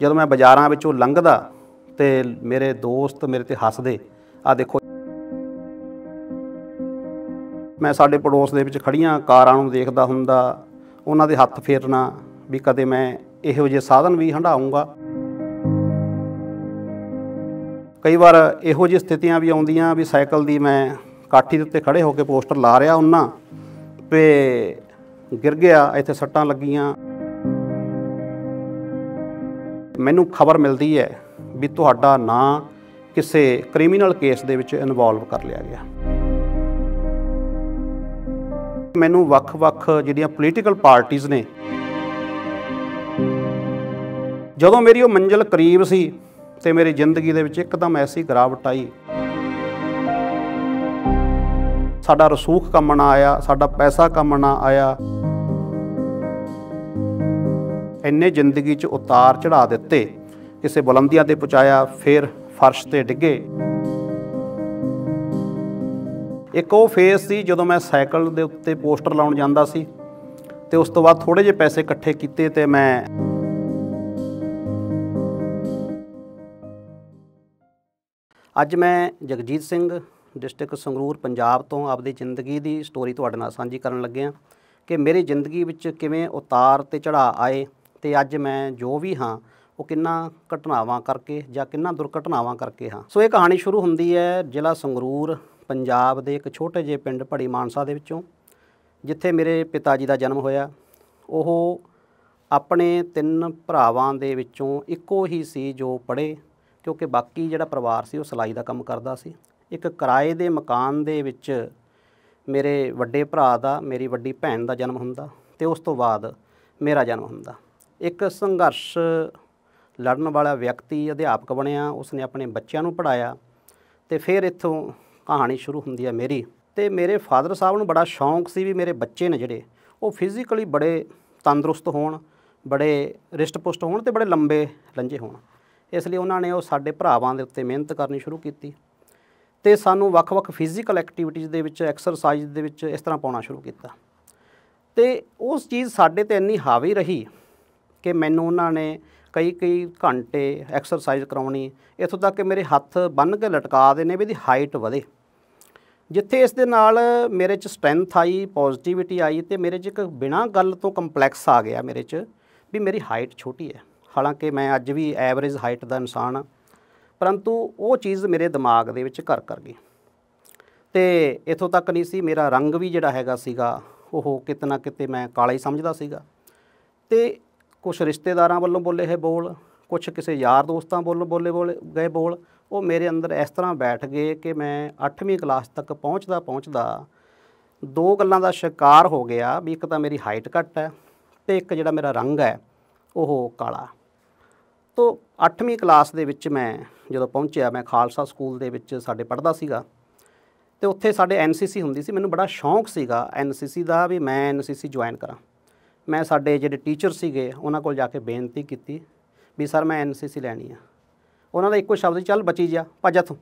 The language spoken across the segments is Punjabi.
ਜਦੋਂ ਮੈਂ ਬਾਜ਼ਾਰਾਂ ਵਿੱਚੋਂ ਲੰਘਦਾ ਤੇ ਮੇਰੇ ਦੋਸਤ ਮੇਰੇ ਤੇ ਹੱਸਦੇ ਆ ਦੇਖੋ ਮੈਂ ਸਾਡੇ ਪੜੋਸ ਦੇ ਵਿੱਚ ਖੜੀਆਂ ਕਾਰਾਂ ਨੂੰ ਦੇਖਦਾ ਹੁੰਦਾ ਉਹਨਾਂ ਦੇ ਹੱਥ ਫੇਰਨਾ ਵੀ ਕਦੇ ਮੈਂ ਇਹੋ ਜਿਹੇ ਸਾਧਨ ਵੀ ਹੰਡਾਉਂਗਾ ਕਈ ਵਾਰ ਇਹੋ ਜਿਹੀ ਸਥਿਤੀਆਂ ਵੀ ਆਉਂਦੀਆਂ ਵੀ ਸਾਈਕਲ ਦੀ ਮੈਂ ਕਾਠੀ ਦੇ ਉੱਤੇ ਖੜੇ ਹੋ ਕੇ ਪੋਸਟਰ ਲਾ ਰਿਹਾ ਉਹਨਾਂ ਤੇ ਗਿਰ ਗਿਆ ਇੱਥੇ ਸੱਟਾਂ ਲੱਗੀਆਂ ਮੈਨੂੰ ਖਬਰ ਮਿਲਦੀ ਹੈ ਵੀ ਤੁਹਾਡਾ ਨਾਂ ਕਿਸੇ ਕ੍ਰਿਮੀਨਲ ਕੇਸ ਦੇ ਵਿੱਚ ਇਨਵੋਲਵ ਕਰ ਲਿਆ ਗਿਆ ਮੈਨੂੰ ਵੱਖ-ਵੱਖ ਜਿਹੜੀਆਂ ਪੋਲੀਟੀਕਲ ਪਾਰਟੀਆਂ ਨੇ ਜਦੋਂ ਮੇਰੀ ਉਹ ਮੰਜ਼ਿਲ ਕਰੀਬ ਸੀ ਤੇ ਮੇਰੀ ਜ਼ਿੰਦਗੀ ਦੇ ਵਿੱਚ ਇੱਕਦਮ ਐਸੀ ਗਰਾਵਟ ਆਈ ਸਾਡਾ ਰਸੂਖ ਕੰਮਣਾ ਆਇਆ ਸਾਡਾ ਪੈਸਾ ਕੰਮਣਾ ਆਇਆ ਇੰਨੇ ਜ਼ਿੰਦਗੀ 'ਚ ਉਤਾਰ ਚੜਾ ਦਿੱਤੇ ਕਿਸੇ ਬੁਲੰਦੀਆਂ ਤੇ ਪਹੁੰਚਾਇਆ ਫਿਰ ਫਰਸ਼ ਤੇ ਡਿੱਗੇ ਇੱਕ ਉਹ ਫੇਸ ਸੀ ਜਦੋਂ ਮੈਂ ਸਾਈਕਲ ਦੇ ਉੱਤੇ ਪੋਸਟਰ ਲਾਉਣ ਜਾਂਦਾ ਸੀ ਤੇ ਉਸ ਤੋਂ ਬਾਅਦ ਥੋੜੇ ਜਿਹੇ ਪੈਸੇ ਇਕੱਠੇ ਕੀਤੇ ਤੇ ਮੈਂ ਅੱਜ ਮੈਂ ਜਗਜੀਤ ਸਿੰਘ ਡਿਸਟ੍ਰਿਕਟ ਸੰਗਰੂਰ ਪੰਜਾਬ ਤੋਂ ਆਪਦੀ ਜ਼ਿੰਦਗੀ ਦੀ ਸਟੋਰੀ ਤੁਹਾਡੇ ਨਾਲ ਸਾਂਝੀ ਕਰਨ ਲੱਗਿਆ ਕਿ ਮੇਰੀ ਜ਼ਿੰਦਗੀ ਵਿੱਚ ਕਿਵੇਂ ਉਤਾਰ ਤੇ ਚੜਾਅ ਆਏ ਤੇ ਅੱਜ ਮੈਂ ਜੋ ਵੀ ਹਾਂ ਉਹ ਕਿੰਨਾ ਘਟਨਾਵਾਂ ਕਰਕੇ ਜਾਂ ਕਿੰਨਾ ਦੁਰਘਟਨਾਵਾਂ ਕਰਕੇ ਹਾਂ ਸੋ ਇਹ ਕਹਾਣੀ ਸ਼ੁਰੂ ਹੁੰਦੀ ਹੈ ਜ਼ਿਲ੍ਹਾ ਸੰਗਰੂਰ ਪੰਜਾਬ ਦੇ ਇੱਕ ਛੋਟੇ ਜਿਹੇ ਪਿੰਡ ਭੜੀ ਮਾਨਸਾ ਦੇ ਵਿੱਚੋਂ ਜਿੱਥੇ ਮੇਰੇ ਪਿਤਾ ਜੀ ਦਾ ਜਨਮ ਹੋਇਆ ਉਹ ਆਪਣੇ ਤਿੰਨ ਭਰਾਵਾਂ ਦੇ ਵਿੱਚੋਂ ਇੱਕੋ ਹੀ ਸੀ ਜੋ ਪੜ੍ਹੇ ਕਿਉਂਕਿ ਬਾਕੀ ਜਿਹੜਾ ਪਰਿਵਾਰ ਸੀ ਉਹ ਸਲਾਈ ਦਾ ਕੰਮ ਕਰਦਾ ਸੀ ਇੱਕ ਕਿਰਾਏ ਦੇ ਮਕਾਨ ਦੇ ਵਿੱਚ ਮੇਰੇ ਵੱਡੇ ਭਰਾ ਦਾ ਮੇਰੀ ਵੱਡੀ ਭੈਣ ਦਾ ਜਨਮ ਹੁੰਦਾ ਤੇ ਉਸ ਤੋਂ ਬਾਅਦ ਮੇਰਾ ਜਨਮ ਹੁੰਦਾ ਇੱਕ ਸੰਘਰਸ਼ ਲੜਨ ਵਾਲਾ ਵਿਅਕਤੀ ਅਧਿਆਪਕ ਬਣਿਆ ਉਸਨੇ ਆਪਣੇ ਬੱਚਿਆਂ ਨੂੰ ਪੜਾਇਆ ਤੇ ਫਿਰ ਇੱਥੋਂ ਕਹਾਣੀ ਸ਼ੁਰੂ ਹੁੰਦੀ ਹੈ ਮੇਰੀ ਤੇ ਮੇਰੇ ਫਾਦਰ ਸਾਹਿਬ ਨੂੰ ਬੜਾ ਸ਼ੌਂਕ ਸੀ ਵੀ ਮੇਰੇ ਬੱਚੇ ਨੇ ਜਿਹੜੇ ਉਹ ਫਿਜ਼ੀਕਲੀ ਬੜੇ ਤੰਦਰੁਸਤ ਹੋਣ ਬੜੇ ਰਿਸ਼ਟ-ਪੁਸ਼ਟ ਹੋਣ ਤੇ ਬੜੇ ਲੰਬੇ ਲੰਜੇ ਹੋਣ ਇਸ ਲਈ ਉਹਨਾਂ ਨੇ ਉਹ ਸਾਡੇ ਭਰਾਵਾਂ ਦੇ ਉੱਤੇ ਮਿਹਨਤ ਕਰਨੀ ਸ਼ੁਰੂ ਕੀਤੀ ਤੇ ਸਾਨੂੰ ਵੱਖ-ਵੱਖ ਫਿਜ਼ੀਕਲ ਐਕਟੀਵਿਟੀਜ਼ ਦੇ ਵਿੱਚ ਐਕਸਰਸਾਈਜ਼ ਦੇ ਵਿੱਚ ਇਸ ਤਰ੍ਹਾਂ ਪਾਉਣਾ ਸ਼ੁਰੂ ਕੀਤਾ ਤੇ ਉਸ ਚੀਜ਼ ਸਾਡੇ ਤੇ ਇੰਨੀ ਹਾਵੀ ਰਹੀ ਕਿ ਮੈਨੂੰ ਉਹਨਾਂ ਨੇ ਕਈ ਕਈ ਘੰਟੇ ਐਕਸਰਸਾਈਜ਼ ਕਰਾਉਣੀ ਇਥੋਂ ਤੱਕ ਕਿ ਮੇਰੇ ਹੱਥ ਬੰਨ ਕੇ ਲਟਕਾ ਦੇਣੇ ਵੀ ਦੀ ਹਾਈਟ ਵਧੇ ਜਿੱਥੇ ਇਸ ਦੇ ਨਾਲ ਮੇਰੇ 'ਚ ਸਟਰੈਂਥ ਆਈ ਪੋਜ਼ਿਟਿਵਿਟੀ ਆਈ ਤੇ ਮੇਰੇ 'ਚ ਇੱਕ ਬਿਨਾ ਗੱਲ ਤੋਂ ਕੰਪਲੈਕਸ ਆ ਗਿਆ ਮੇਰੇ 'ਚ ਵੀ ਮੇਰੀ ਹਾਈਟ ਛੋਟੀ ਹੈ ਹਾਲਾਂਕਿ ਮੈਂ ਅੱਜ ਵੀ ਐਵਰੇਜ ਹਾਈਟ ਦਾ ਇਨਸਾਨ ਹਾਂ ਪਰੰਤੂ ਉਹ ਚੀਜ਼ ਮੇਰੇ ਦਿਮਾਗ ਦੇ ਵਿੱਚ ਘਰ ਕਰ ਗਈ ਤੇ ਇਥੋਂ ਤੱਕ ਨਹੀਂ ਸੀ ਮੇਰਾ ਰੰਗ ਵੀ ਜਿਹੜਾ ਹੈਗਾ ਸੀਗਾ ਉਹ ਕਿਤਨਾ ਕਿਤੇ ਮੈਂ ਕਾਲਾ ਹੀ ਸਮਝਦਾ ਸੀਗਾ ਤੇ ਕੁਝ ਰਿਸ਼ਤੇਦਾਰਾਂ ਵੱਲੋਂ ਬੋਲੇ ਹੈ ਬੋਲ ਕੁਝ ਕਿਸੇ ਯਾਰ ਦੋਸਤਾਂ ਵੱਲੋਂ ਬੋਲੇ ਬੋਲੇ ਗਏ ਬੋਲ ਉਹ ਮੇਰੇ ਅੰਦਰ ਇਸ ਤਰ੍ਹਾਂ ਬੈਠ ਗਏ ਕਿ ਮੈਂ 8ਵੀਂ ਕਲਾਸ ਤੱਕ ਪਹੁੰਚਦਾ ਪਹੁੰਚਦਾ ਦੋ ਗੱਲਾਂ ਦਾ ਸ਼ਿਕਾਰ ਹੋ ਗਿਆ ਵੀ ਇੱਕ ਤਾਂ ਮੇਰੀ ਹਾਈਟ ਘੱਟ ਹੈ ਤੇ ਇੱਕ ਜਿਹੜਾ ਮੇਰਾ ਰੰਗ ਹੈ ਉਹ ਕਾਲਾ ਤੋਂ 8ਵੀਂ ਕਲਾਸ ਦੇ ਵਿੱਚ ਮੈਂ ਜਦੋਂ ਪਹੁੰਚਿਆ ਮੈਂ ਖਾਲਸਾ ਸਕੂਲ ਦੇ ਵਿੱਚ ਸਾਡੇ ਪੜਦਾ ਸੀਗਾ ਤੇ ਉੱਥੇ ਸਾਡੇ ਐਨਸੀਸੀ ਹੁੰਦੀ ਸੀ ਮੈਨੂੰ ਬੜਾ ਸ਼ੌਂਕ ਸੀਗਾ ਐਨਸੀਸੀ ਦਾ ਵੀ ਮੈਂ ਐਨਸੀਸੀ ਜੁਆਇਨ ਕਰਾਂ ਮੈਂ ਸਾਡੇ ਜਿਹੜੇ ਟੀਚਰ ਸੀਗੇ ਉਹਨਾਂ ਕੋਲ ਜਾ ਕੇ ਬੇਨਤੀ ਕੀਤੀ ਵੀ ਸਰ ਮੈਂ ਐਨਸੀਸੀ ਲੈਣੀ ਆ ਉਹਨਾਂ ਦਾ ਇੱਕੋ ਸ਼ਬਦ ਚੱਲ ਬਚੀ ਜਾ ਭੱਜ ਇਥੋਂ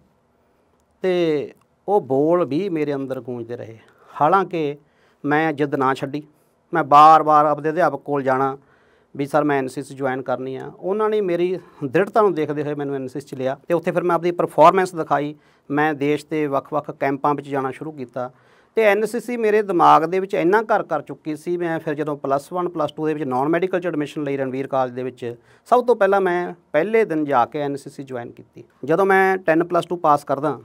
ਤੇ ਉਹ ਬੋਲ ਵੀ ਮੇਰੇ ਅੰਦਰ ਗੂੰਜਦੇ ਰਹੇ ਹਾਲਾਂਕਿ ਮੈਂ ਜਿੱਦ ਨਾ ਛੱਡੀ ਮੈਂ ਬਾਰ-ਬਾਰ ਆਪਣੇ ਅਧਿਆਪਕ ਕੋਲ ਜਾਣਾ ਵੀ ਸਰ ਮੈਂ ਐਨਸੀਸੀ ਜੁਆਇਨ ਕਰਨੀ ਆ ਉਹਨਾਂ ਨੇ ਮੇਰੀ ਦ੍ਰਿੜਤਾ ਨੂੰ ਦੇਖਦੇ ਹੋਏ ਮੈਨੂੰ ਐਨਸੀਸੀ ਚ ਲਿਆ ਤੇ ਉੱਥੇ ਫਿਰ ਮੈਂ ਆਪਣੀ ਪਰਫਾਰਮੈਂਸ ਦਿਖਾਈ ਮੈਂ ਦੇਸ਼ ਦੇ ਵੱਖ-ਵੱਖ ਕੈਂਪਾਂ ਵਿੱਚ ਜਾਣਾ ਸ਼ੁਰੂ ਕੀਤਾ ਤੇ ਐਨਸੀਸੀ ਮੇਰੇ ਦਿਮਾਗ ਦੇ ਵਿੱਚ ਇੰਨਾ ਘਰ ਕਰ ਚੁੱਕੀ ਸੀ ਮੈਂ ਫਿਰ ਜਦੋਂ ਪਲੱਸ 1 ਪਲੱਸ 2 ਦੇ ਵਿੱਚ ਨਾਨ ਮੈਡੀਕਲ ਚ ਐਡਮਿਸ਼ਨ ਲਈ ਰਣਵੀਰ ਕਾਲਜ ਦੇ ਵਿੱਚ ਸਭ ਤੋਂ ਪਹਿਲਾਂ ਮੈਂ ਪਹਿਲੇ ਦਿਨ ਜਾ ਕੇ ਐਨਸੀਸੀ ਜੁਆਇਨ ਕੀਤੀ ਜਦੋਂ ਮੈਂ 10 ਪਲੱਸ 2 ਪਾਸ ਕਰਦਾ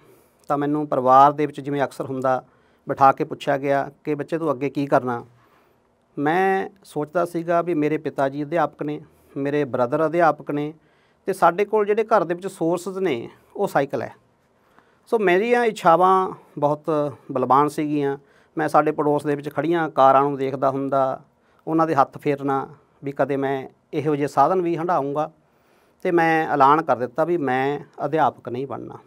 ਤਾਂ ਮੈਨੂੰ ਪਰਿਵਾਰ ਦੇ ਵਿੱਚ ਜਿਵੇਂ ਅਕਸਰ ਹੁੰਦਾ ਬਿਠਾ ਕੇ ਪੁੱਛਿਆ ਗਿਆ ਕਿ ਬੱਚੇ ਤੂੰ ਅੱਗੇ ਕੀ ਕਰਨਾ ਮੈਂ ਸੋਚਦਾ ਸੀਗਾ ਵੀ ਮੇਰੇ ਪਿਤਾ ਜੀ ਅਧਿਆਪਕ ਨੇ ਮੇਰੇ ਬ੍ਰਦਰ ਅਧਿਆਪਕ ਨੇ ਤੇ ਸਾਡੇ ਕੋਲ ਜਿਹੜੇ ਘਰ ਦੇ ਵਿੱਚ ਸੋਰਸਸ ਨੇ ਉਹ ਸਾਈਕਲ ਹੈ ਸੋ ਮੇਰੀਆਂ ਇੱਛਾਵਾਂ ਬਹੁਤ ਬਲਬਾਨ ਸੀਗੀਆਂ ਮੈਂ ਸਾਡੇ ਪੜੋਸ ਦੇ ਵਿੱਚ ਖੜੀਆਂ ਕਾਰਾਂ ਨੂੰ ਦੇਖਦਾ ਹੁੰਦਾ ਉਹਨਾਂ ਦੇ ਹੱਥ ਫੇਰਨਾ ਵੀ ਕਦੇ ਮੈਂ ਇਹੋ ਜਿਹੇ ਸਾਧਨ ਵੀ ਹੰਡਾਉਂਗਾ ਤੇ ਮੈਂ ਐਲਾਨ ਕਰ ਦਿੱਤਾ ਵੀ ਮੈਂ ਅਧਿਆਪਕ ਨਹੀਂ ਬਣਨਾ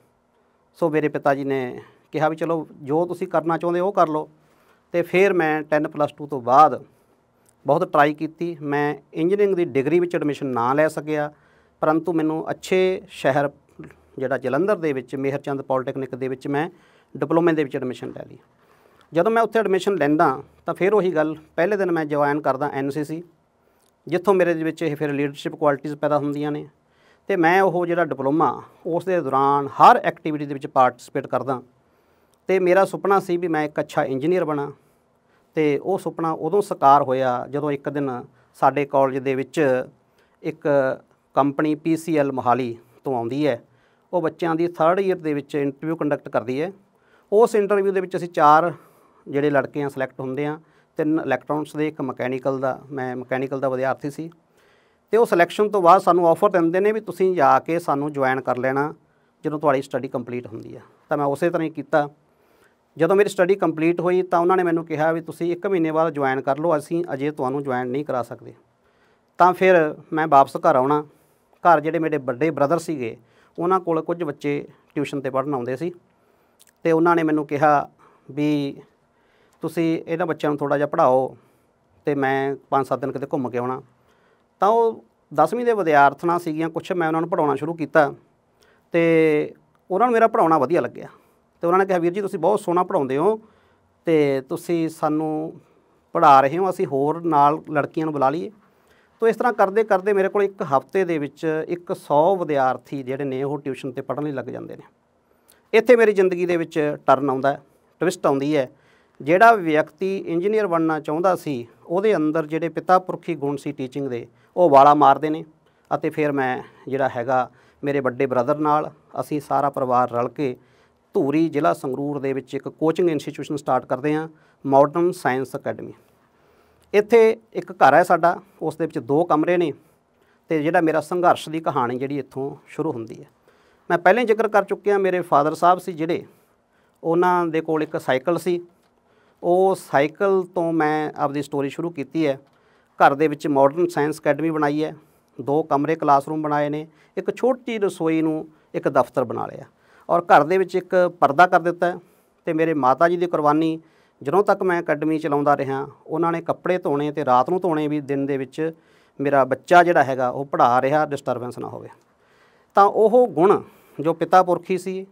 ਸੋ ਮੇਰੇ ਪਿਤਾ ਜੀ ਨੇ ਕਿਹਾ ਵੀ ਚਲੋ ਜੋ ਤੁਸੀਂ ਕਰਨਾ ਚਾਹੁੰਦੇ ਉਹ ਕਰ ਲਓ ਤੇ ਫਿਰ ਮੈਂ 10 ਪਲੱਸ 2 ਤੋਂ ਬਾਅਦ ਬਹੁਤ ਟਰਾਈ ਕੀਤੀ ਮੈਂ ਇੰਜੀਨੀਅਰਿੰਗ ਦੀ ਡਿਗਰੀ ਵਿੱਚ ਐਡਮਿਸ਼ਨ ਨਾ ਲੈ ਸਕਿਆ ਪਰੰਤੂ ਮੈਨੂੰ ਅੱਛੇ ਸ਼ਹਿਰ ਜਿਹੜਾ ਜਲੰਧਰ ਦੇ ਵਿੱਚ ਮਿਹਰਚੰਦ ਪੋਲੀਟੈਕਨਿਕ ਦੇ ਵਿੱਚ ਮੈਂ ਡਿਪਲੋਮੇ ਦੇ ਵਿੱਚ ਐਡਮਿਸ਼ਨ ਲੈ ਲਈ ਜਦੋਂ ਮੈਂ ਉੱਥੇ ਐਡਮਿਸ਼ਨ ਲੈਂਦਾ ਤਾਂ ਫਿਰ ਉਹੀ ਗੱਲ ਪਹਿਲੇ ਦਿਨ ਮੈਂ ਜੁਆਇਨ ਕਰਦਾ ਐਨਸੀਸੀ ਜਿੱਥੋਂ ਮੇਰੇ ਦੇ ਵਿੱਚ ਇਹ ਫਿਰ ਲੀਡਰਸ਼ਿਪ ਕੁਆਲਿਟੀਆਂ ਪੈਦਾ ਹੁੰਦੀਆਂ ਨੇ ਤੇ ਮੈਂ ਉਹ ਜਿਹੜਾ ਡਿਪਲੋਮਾ ਉਸ ਦੇ ਦੌਰਾਨ ਹਰ ਐਕਟੀਵਿਟੀ ਦੇ ਵਿੱਚ ਪਾਰਟਿਸਿਪੇਟ ਕਰਦਾ ਤੇ ਮੇਰਾ ਸੁਪਨਾ ਸੀ ਵੀ ਮੈਂ ਇੱਕ ਅੱਛਾ ਇੰਜੀਨੀਅਰ ਬਣਾ ਤੇ ਉਹ ਸੁਪਨਾ ਉਦੋਂ ਸਾਕਾਰ ਹੋਇਆ ਜਦੋਂ ਇੱਕ ਦਿਨ ਸਾਡੇ ਕਾਲਜ ਦੇ ਵਿੱਚ ਇੱਕ ਕੰਪਨੀ ਪੀਸੀਐਲ ਮੋਹਾਲੀ ਤੋਂ ਆਉਂਦੀ ਹੈ ਉਹ ਬੱਚਿਆਂ ਦੀ 3rd ਈਅਰ ਦੇ ਵਿੱਚ ਇੰਟਰਵਿਊ ਕੰਡਕਟ ਕਰਦੀ ਹੈ ਉਸ ਇੰਟਰਵਿਊ ਦੇ ਵਿੱਚ ਅਸੀਂ ਚਾਰ ਜਿਹੜੇ ਲੜਕੇ ਆ ਸਿਲੈਕਟ ਹੁੰਦੇ ਆ ਤਿੰਨ ਇਲੈਕਟ੍ਰੋਨਿਕਸ ਦੇ ਇੱਕ ਮਕੈਨੀਕਲ ਦਾ ਮੈਂ ਮਕੈਨੀਕਲ ਦਾ ਵਿਦਿਆਰਥੀ ਸੀ ਤੇ ਉਹ ਸਿਲੈਕਸ਼ਨ ਤੋਂ ਬਾਅਦ ਸਾਨੂੰ ਆਫਰ ਦਿੰਦੇ ਨੇ ਵੀ ਤੁਸੀਂ ਜਾ ਕੇ ਸਾਨੂੰ ਜੁਆਇਨ ਕਰ ਲੈਣਾ ਜਦੋਂ ਤੁਹਾਡੀ ਸਟੱਡੀ ਕੰਪਲੀਟ ਹੁੰਦੀ ਆ ਤਾਂ ਮੈਂ ਉਸੇ ਤਰ੍ਹਾਂ ਹੀ ਕੀਤਾ ਜਦੋਂ ਮੇਰੀ ਸਟੱਡੀ ਕੰਪਲੀਟ ਹੋਈ ਤਾਂ ਉਹਨਾਂ ਨੇ ਮੈਨੂੰ ਕਿਹਾ ਵੀ ਤੁਸੀਂ 1 ਮਹੀਨੇ ਬਾਅਦ ਜੁਆਇਨ ਕਰ ਲਓ ਅਸੀਂ ਅਜੇ ਤੁਹਾਨੂੰ ਜੁਆਇਨ ਨਹੀਂ ਕਰਾ ਸਕਦੇ ਤਾਂ ਫਿਰ ਮੈਂ ਵਾਪਸ ਘਰ ਆਉਣਾ ਘਰ ਜਿਹੜੇ ਮੇਰੇ ਵੱਡੇ ਬ੍ਰਦਰ ਸੀਗੇ ਉਹਨਾਂ ਕੋਲ ਕੁਝ ਬੱਚੇ ਟਿਊਸ਼ਨ ਤੇ ਪੜਨ ਆਉਂਦੇ ਸੀ ਤੇ ਉਹਨਾਂ ਨੇ ਮੈਨੂੰ ਕਿਹਾ ਵੀ ਤੁਸੀਂ ਇਹਨਾਂ ਬੱਚਿਆਂ ਨੂੰ ਥੋੜਾ ਜਿਹਾ ਪੜਾਓ ਤੇ ਮੈਂ 5-7 ਦਿਨ ਕਿਤੇ ਘੁੰਮ ਕੇ ਆਉਣਾ ਤਾਂ ਉਹ 10ਵੀਂ ਦੇ ਵਿਦਿਆਰਥਣਾਂ ਸੀਗੀਆਂ ਕੁਝ ਮੈਂ ਉਹਨਾਂ ਨੂੰ ਪੜਾਉਣਾ ਸ਼ੁਰੂ ਕੀਤਾ ਤੇ ਉਹਨਾਂ ਨੂੰ ਮੇਰਾ ਪੜਾਉਣਾ ਵਧੀਆ ਲੱਗਿਆ ਤੇ ਉਹਨਾਂ ਨੇ ਕਿਹਾ ਵੀਰ ਜੀ ਤੁਸੀਂ ਬਹੁਤ ਸੋਹਣਾ ਪੜਾਉਂਦੇ ਹੋ ਤੇ ਤੁਸੀਂ ਸਾਨੂੰ ਪੜਾ ਰਹੇ ਹੋ ਅਸੀਂ ਹੋਰ ਨਾਲ ਲੜਕੀਆਂ ਨੂੰ ਬੁਲਾ ਲਈਏ ਤੋ ਇਸ ਤਰ੍ਹਾਂ ਕਰਦੇ ਕਰਦੇ ਮੇਰੇ ਕੋਲ ਇੱਕ ਹਫਤੇ ਦੇ ਵਿੱਚ 100 ਵਿਦਿਆਰਥੀ ਜਿਹੜੇ ਨੇ ਉਹ ਟਿਊਸ਼ਨ ਤੇ ਪੜ੍ਹਨ ਲਈ ਲੱਗ ਜਾਂਦੇ ਨੇ ਇੱਥੇ ਮੇਰੀ ਜ਼ਿੰਦਗੀ ਦੇ ਵਿੱਚ ਟਰਨ ਆਉਂਦਾ ਹੈ ਟਵਿਸਟ ਆਉਂਦੀ ਹੈ ਜਿਹੜਾ ਵਿਅਕਤੀ ਇੰਜੀਨੀਅਰ ਬਣਨਾ ਚਾਹੁੰਦਾ ਸੀ ਉਹਦੇ ਅੰਦਰ ਜਿਹੜੇ ਪਿਤਾ ਪੁਰਖੀ ਗੁਣ ਸੀ ਟੀਚਿੰਗ ਦੇ ਉਹ ਵਾਲਾ ਮਾਰਦੇ ਨੇ ਅਤੇ ਫਿਰ ਮੈਂ ਜਿਹੜਾ ਹੈਗਾ ਮੇਰੇ ਵੱਡੇ ਬ੍ਰਦਰ ਨਾਲ ਅਸੀਂ ਸਾਰਾ ਪਰਿਵਾਰ ਰਲ ਕੇ ਧੂਰੀ ਜ਼ਿਲ੍ਹਾ ਸੰਗਰੂਰ ਦੇ ਵਿੱਚ ਇੱਕ ਕੋਚਿੰਗ ਇੰਸਟੀਚਿਊਸ਼ਨ ਸਟਾਰਟ ਕਰਦੇ ਹਾਂ ਮਾਡਰਨ ਸਾਇੰਸ ਅਕੈਡਮੀ ਇੱਥੇ ਇੱਕ ਘਰ ਹੈ ਸਾਡਾ ਉਸ ਦੇ ਵਿੱਚ ਦੋ ਕਮਰੇ ਨੇ ਤੇ ਜਿਹੜਾ ਮੇਰਾ ਸੰਘਰਸ਼ ਦੀ ਕਹਾਣੀ ਜਿਹੜੀ ਇੱਥੋਂ ਸ਼ੁਰੂ ਹੁੰਦੀ ਹੈ ਮੈਂ ਪਹਿਲਾਂ ਹੀ ਜ਼ਿਕਰ ਕਰ ਚੁੱਕਿਆ ਮੇਰੇ ਫਾਦਰ ਸਾਹਿਬ ਸੀ ਜਿਹੜੇ ਉਹਨਾਂ ਦੇ ਕੋਲ ਇੱਕ ਸਾਈਕਲ ਸੀ ਉਹ ਸਾਈਕਲ ਤੋਂ ਮੈਂ ਆਪਦੀ ਸਟੋਰੀ ਸ਼ੁਰੂ ਕੀਤੀ ਹੈ ਘਰ ਦੇ ਵਿੱਚ ਮਾਡਰਨ ਸਾਇੰਸ ਅਕੈਡਮੀ ਬਣਾਈ ਹੈ ਦੋ ਕਮਰੇ ਕਲਾਸਰੂਮ ਬਣਾਏ ਨੇ ਇੱਕ ਛੋਟੀ ਰਸੋਈ ਨੂੰ ਇੱਕ ਦਫ਼ਤਰ ਬਣਾ ਲਿਆ ਔਰ ਘਰ ਦੇ ਵਿੱਚ ਇੱਕ ਪਰਦਾ ਕਰ ਦਿੱਤਾ ਤੇ ਮੇਰੇ ਮਾਤਾ ਜੀ ਦੀ ਕੁਰਬਾਨੀ ਜਦੋਂ ਤੱਕ ਮੈਂ ਅਕੈਡਮੀ ਚਲਾਉਂਦਾ ਰਿਹਾ ਉਹਨਾਂ ਨੇ ਕੱਪੜੇ ਧੋਣੇ ਤੇ ਰਾਤ ਨੂੰ ਧੋਣੇ ਵੀ ਦਿਨ ਦੇ ਵਿੱਚ ਮੇਰਾ ਬੱਚਾ ਜਿਹੜਾ ਹੈਗਾ ਉਹ ਪੜ੍ਹਾ ਰਿਹਾ ਡਿਸਟਰਬੈਂਸ ਨਾ ਹੋਵੇ ਤਾਂ ਉਹ ਗੁਣ ਜੋ ਪਿਤਾ ਪੁਰਖੀ ਸੀ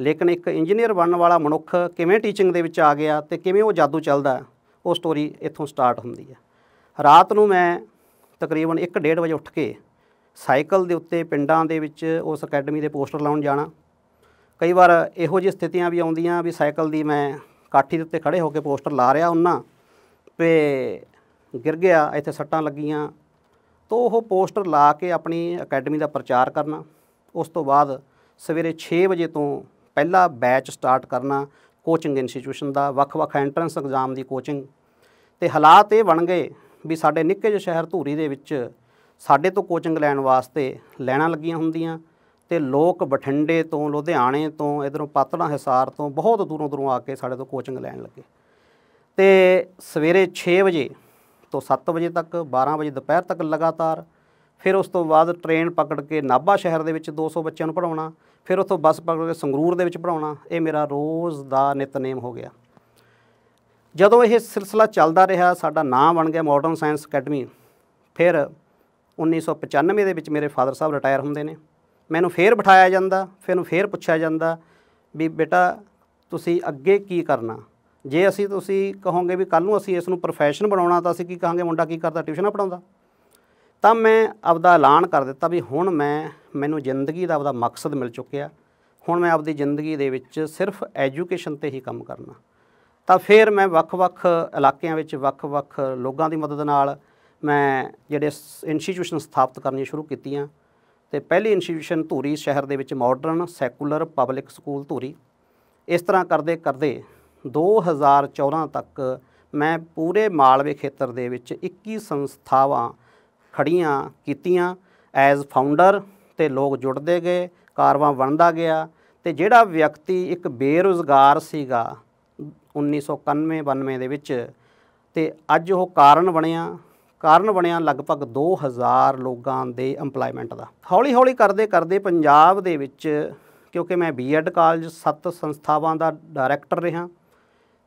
ਲੇਕਿਨ ਇੱਕ ਇੰਜੀਨੀਅਰ ਬਣਨ ਵਾਲਾ ਮਨੁੱਖ ਕਿਵੇਂ ਟੀਚਿੰਗ ਦੇ ਵਿੱਚ ਆ ਗਿਆ ਤੇ ਕਿਵੇਂ ਉਹ ਜਾਦੂ ਚੱਲਦਾ ਉਹ ਸਟੋਰੀ ਇੱਥੋਂ ਸਟਾਰਟ ਹੁੰਦੀ ਹੈ ਰਾਤ ਨੂੰ ਮੈਂ ਤਕਰੀਬਨ 1:30 ਵਜੇ ਉੱਠ ਕੇ ਸਾਈਕਲ ਦੇ ਉੱਤੇ ਪਿੰਡਾਂ ਦੇ ਵਿੱਚ ਉਸ ਅਕੈਡਮੀ ਦੇ ਪੋਸਟਰ ਲਾਉਣ ਜਾਣਾ ਕਈ ਵਾਰ ਇਹੋ ਜਿਹੀ ਸਥਿਤੀਆਂ ਵੀ ਆਉਂਦੀਆਂ ਵੀ ਸਾਈਕਲ ਦੀ ਮੈਂ ਕਾਠੀ ਦੇ ਉੱਤੇ ਖੜੇ ਹੋ ਕੇ ਪੋਸਟਰ ਲਾ ਰਿਹਾ ਉਹਨਾਂ ਤੇ ਗਿਰ ਗਿਆ ਇੱਥੇ ਸੱਟਾਂ ਲੱਗੀਆਂ ਤੋਂ ਉਹ ਪੋਸਟਰ ਲਾ ਕੇ ਆਪਣੀ ਅਕੈਡਮੀ ਦਾ ਪ੍ਰਚਾਰ ਕਰਨਾ ਉਸ ਤੋਂ ਬਾਅਦ ਸਵੇਰੇ 6 ਵਜੇ ਤੋਂ ਪਹਿਲਾ ਬੈਚ ਸਟਾਰਟ ਕਰਨਾ ਕੋਚਿੰਗ ਇੰਸਟੀਚਿਊਸ਼ਨ ਦਾ ਵੱਖ-ਵੱਖ ਐਂਟਰੈਂਸ ਐਗਜ਼ਾਮ ਦੀ ਕੋਚਿੰਗ ਤੇ ਹਾਲਾਤ ਇਹ ਬਣ ਗਏ ਵੀ ਸਾਡੇ ਨਿੱਕੇ ਜਿਹੇ ਸ਼ਹਿਰ ਧੂਰੀ ਦੇ ਵਿੱਚ ਸਾਡੇ ਤੋਂ ਕੋਚਿੰਗ ਲੈਣ ਵਾਸਤੇ ਲੈਣਾ ਲੱਗੀਆਂ ਹੁੰਦੀਆਂ ਤੇ ਲੋਕ ਬਠਿੰਡੇ ਤੋਂ ਲੁਧਿਆਣੇ ਤੋਂ ਇਧਰੋਂ ਪਾਤਣਾ ਹਿਸਾਰ ਤੋਂ ਬਹੁਤ ਦੂਰੋਂ ਦੂਰੋਂ ਆ ਕੇ ਸਾਡੇ ਤੋਂ ਕੋਚਿੰਗ ਲੈਣ ਲੱਗੇ ਤੇ ਸਵੇਰੇ 6 ਵਜੇ ਤੋਂ 7 ਵਜੇ ਤੱਕ 12 ਵਜੇ ਦੁਪਹਿਰ ਤੱਕ ਲਗਾਤਾਰ ਫਿਰ ਉਸ ਤੋਂ ਬਾਅਦ ਟ੍ਰੇਨ ਪਕੜ ਕੇ ਨਾਭਾ ਸ਼ਹਿਰ ਦੇ ਵਿੱਚ 200 ਬੱਚਿਆਂ ਨੂੰ ਪੜਾਉਣਾ ਫਿਰ ਉਥੋਂ ਬੱਸ ਪਕੜ ਕੇ ਸੰਗਰੂਰ ਦੇ ਵਿੱਚ ਪੜਾਉਣਾ ਇਹ ਮੇਰਾ ਰੋਜ਼ ਦਾ ਨਿਤਨੇਮ ਹੋ ਗਿਆ ਜਦੋਂ ਇਹ ਸਿਲਸਿਲਾ ਚੱਲਦਾ ਰਿਹਾ ਸਾਡਾ ਨਾਮ ਬਣ ਗਿਆ ਮਾਡਰਨ ਸਾਇੰਸ ਅਕੈਡਮੀ ਫਿਰ 1995 ਦੇ ਵਿੱਚ ਮੇਰੇ ਫਾਦਰ ਸਾਹਿਬ ਰਿਟਾਇਰ ਹੁੰਦੇ ਨੇ ਮੈਨੂੰ ਫੇਰ ਬਿਠਾਇਆ ਜਾਂਦਾ ਫਿਰ ਨੂੰ ਫੇਰ ਪੁੱਛਿਆ ਜਾਂਦਾ ਵੀ ਬੇਟਾ ਤੁਸੀਂ ਅੱਗੇ ਕੀ ਕਰਨਾ ਜੇ ਅਸੀਂ ਤੁਸੀਂ ਕਹੋਗੇ ਵੀ ਕੱਲ ਨੂੰ ਅਸੀਂ ਇਸ ਨੂੰ ਪ੍ਰੋਫੈਸ਼ਨ ਬਣਾਉਣਾ ਤਾਂ ਅਸੀਂ ਕੀ ਕਹਾਂਗੇ ਮੁੰਡਾ ਕੀ ਕਰਦਾ ਟਿਊਸ਼ਨਾਂ ਪੜਾਉਂਦਾ ਤਾਂ ਮੈਂ ਆਪਦਾ ਐਲਾਨ ਕਰ ਦਿੱਤਾ ਵੀ ਹੁਣ ਮੈਂ ਮੈਨੂੰ ਜ਼ਿੰਦਗੀ ਦਾ ਆਪਦਾ ਮਕਸਦ ਮਿਲ ਚੁੱਕਿਆ ਹੁਣ ਮੈਂ ਆਪਦੀ ਜ਼ਿੰਦਗੀ ਦੇ ਵਿੱਚ ਸਿਰਫ ਐਜੂਕੇਸ਼ਨ ਤੇ ਹੀ ਕੰਮ ਕਰਨਾ ਤਾਂ ਫਿਰ ਮੈਂ ਵੱਖ-ਵੱਖ ਇਲਾਕਿਆਂ ਵਿੱਚ ਵੱਖ-ਵੱਖ ਲੋਕਾਂ ਦੀ ਮਦਦ ਨਾਲ ਮੈਂ ਜਿਹੜੇ ਇੰਸਟੀਟਿਊਸ਼ਨ ਸਥਾਪਿਤ ਕਰਨੀਆਂ ਸ਼ੁਰੂ ਕੀਤੀਆਂ ਤੇ ਪਹਿਲੀ ਇੰਸਟੀਟਿਊਸ਼ਨ ਧੂਰੀ ਸ਼ਹਿਰ ਦੇ ਵਿੱਚ modern secular public school Dhuri ਇਸ ਤਰ੍ਹਾਂ ਕਰਦੇ ਕਰਦੇ 2014 ਤੱਕ ਮੈਂ ਪੂਰੇ ਮਾਲਵੇ ਖੇਤਰ ਦੇ ਵਿੱਚ 21 ਸੰਸਥਾਵਾਂ ਖੜੀਆਂ ਕੀਤੀਆਂ ਐਜ਼ ਫਾਊਂਡਰ ਤੇ ਲੋਕ ਜੁੜਦੇ ਗਏ ਕਾਰਵਾ ਬਣਦਾ ਗਿਆ ਤੇ ਜਿਹੜਾ ਵਿਅਕਤੀ ਇੱਕ ਬੇਰੋਜ਼ਗਾਰ ਸੀਗਾ 1991-92 ਦੇ ਵਿੱਚ ਤੇ ਅੱਜ ਉਹ ਕਾਰਨ ਬਣਿਆ ਕਾਰਨ ਬਣਿਆ ਲਗਭਗ 2000 ਲੋਕਾਂ ਦੇ ਏਮਪਲੋਇਮੈਂਟ ਦਾ ਹੌਲੀ ਹੌਲੀ ਕਰਦੇ ਕਰਦੇ ਪੰਜਾਬ ਦੇ ਵਿੱਚ ਕਿਉਂਕਿ ਮੈਂ ਬੀਐਡ ਕਾਲਜ ਸੱਤ ਸੰਸਥਾਵਾਂ ਦਾ ਡਾਇਰੈਕਟਰ ਰਿਹਾ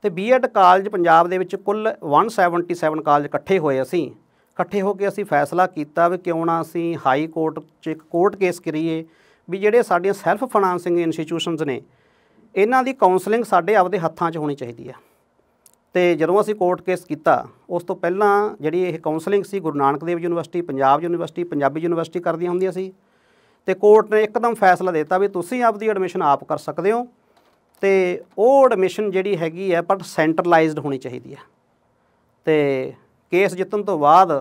ਤੇ ਬੀਐਡ ਕਾਲਜ ਪੰਜਾਬ ਦੇ ਵਿੱਚ ਕੁੱਲ 177 ਕਾਲਜ ਇਕੱਠੇ ਹੋਏ ਅਸੀਂ ਇਕੱਠੇ ਹੋ ਕੇ ਅਸੀਂ ਫੈਸਲਾ ਕੀਤਾ ਵੀ ਕਿਉਂ ਨਾ ਅਸੀਂ ਹਾਈ ਕੋਰਟ 'ਚ ਇੱਕ ਕੋਰਟ ਕੇਸ ਕਰੀਏ ਵੀ ਜਿਹੜੇ ਸਾਡੀਆਂ ਸੈਲਫ ਫਾਈਨਾਂਸਿੰਗ ਇੰਸਟੀਟਿਊਸ਼ਨਸ ਨੇ ਇਹਨਾਂ ਦੀ ਕਾਉਂਸਲਿੰਗ ਸਾਡੇ ਆਪਦੇ ਹੱਥਾਂ 'ਚ ਹੋਣੀ ਚਾਹੀਦੀ ਆ ਤੇ ਜਦੋਂ ਅਸੀਂ ਕੋਰਟ ਕੇਸ ਕੀਤਾ ਉਸ ਤੋਂ ਪਹਿਲਾਂ ਜਿਹੜੀ ਇਹ ਕਾਉਂਸਲਿੰਗ ਸੀ Guru Nanak Dev university Punjab university Punjabi university ਕਰਦੀਆਂ ਹੁੰਦੀਆਂ ਸੀ ਤੇ ਕੋਰਟ ਨੇ ਇੱਕਦਮ ਫੈਸਲਾ ਦਿੱਤਾ ਵੀ ਤੁਸੀਂ ਆਪਦੀ ਐਡਮਿਸ਼ਨ ਆਪ ਕਰ ਸਕਦੇ ਹੋ ਤੇ ਉਹ ਐਡਮਿਸ਼ਨ ਜਿਹੜੀ ਹੈਗੀ ਹੈ ਪਰ ਸੈਂਟਰਲਾਈਜ਼ਡ ਹੋਣੀ ਚਾਹੀਦੀ ਹੈ ਤੇ ਕੇਸ ਜਿੱਤਣ ਤੋਂ ਬਾਅਦ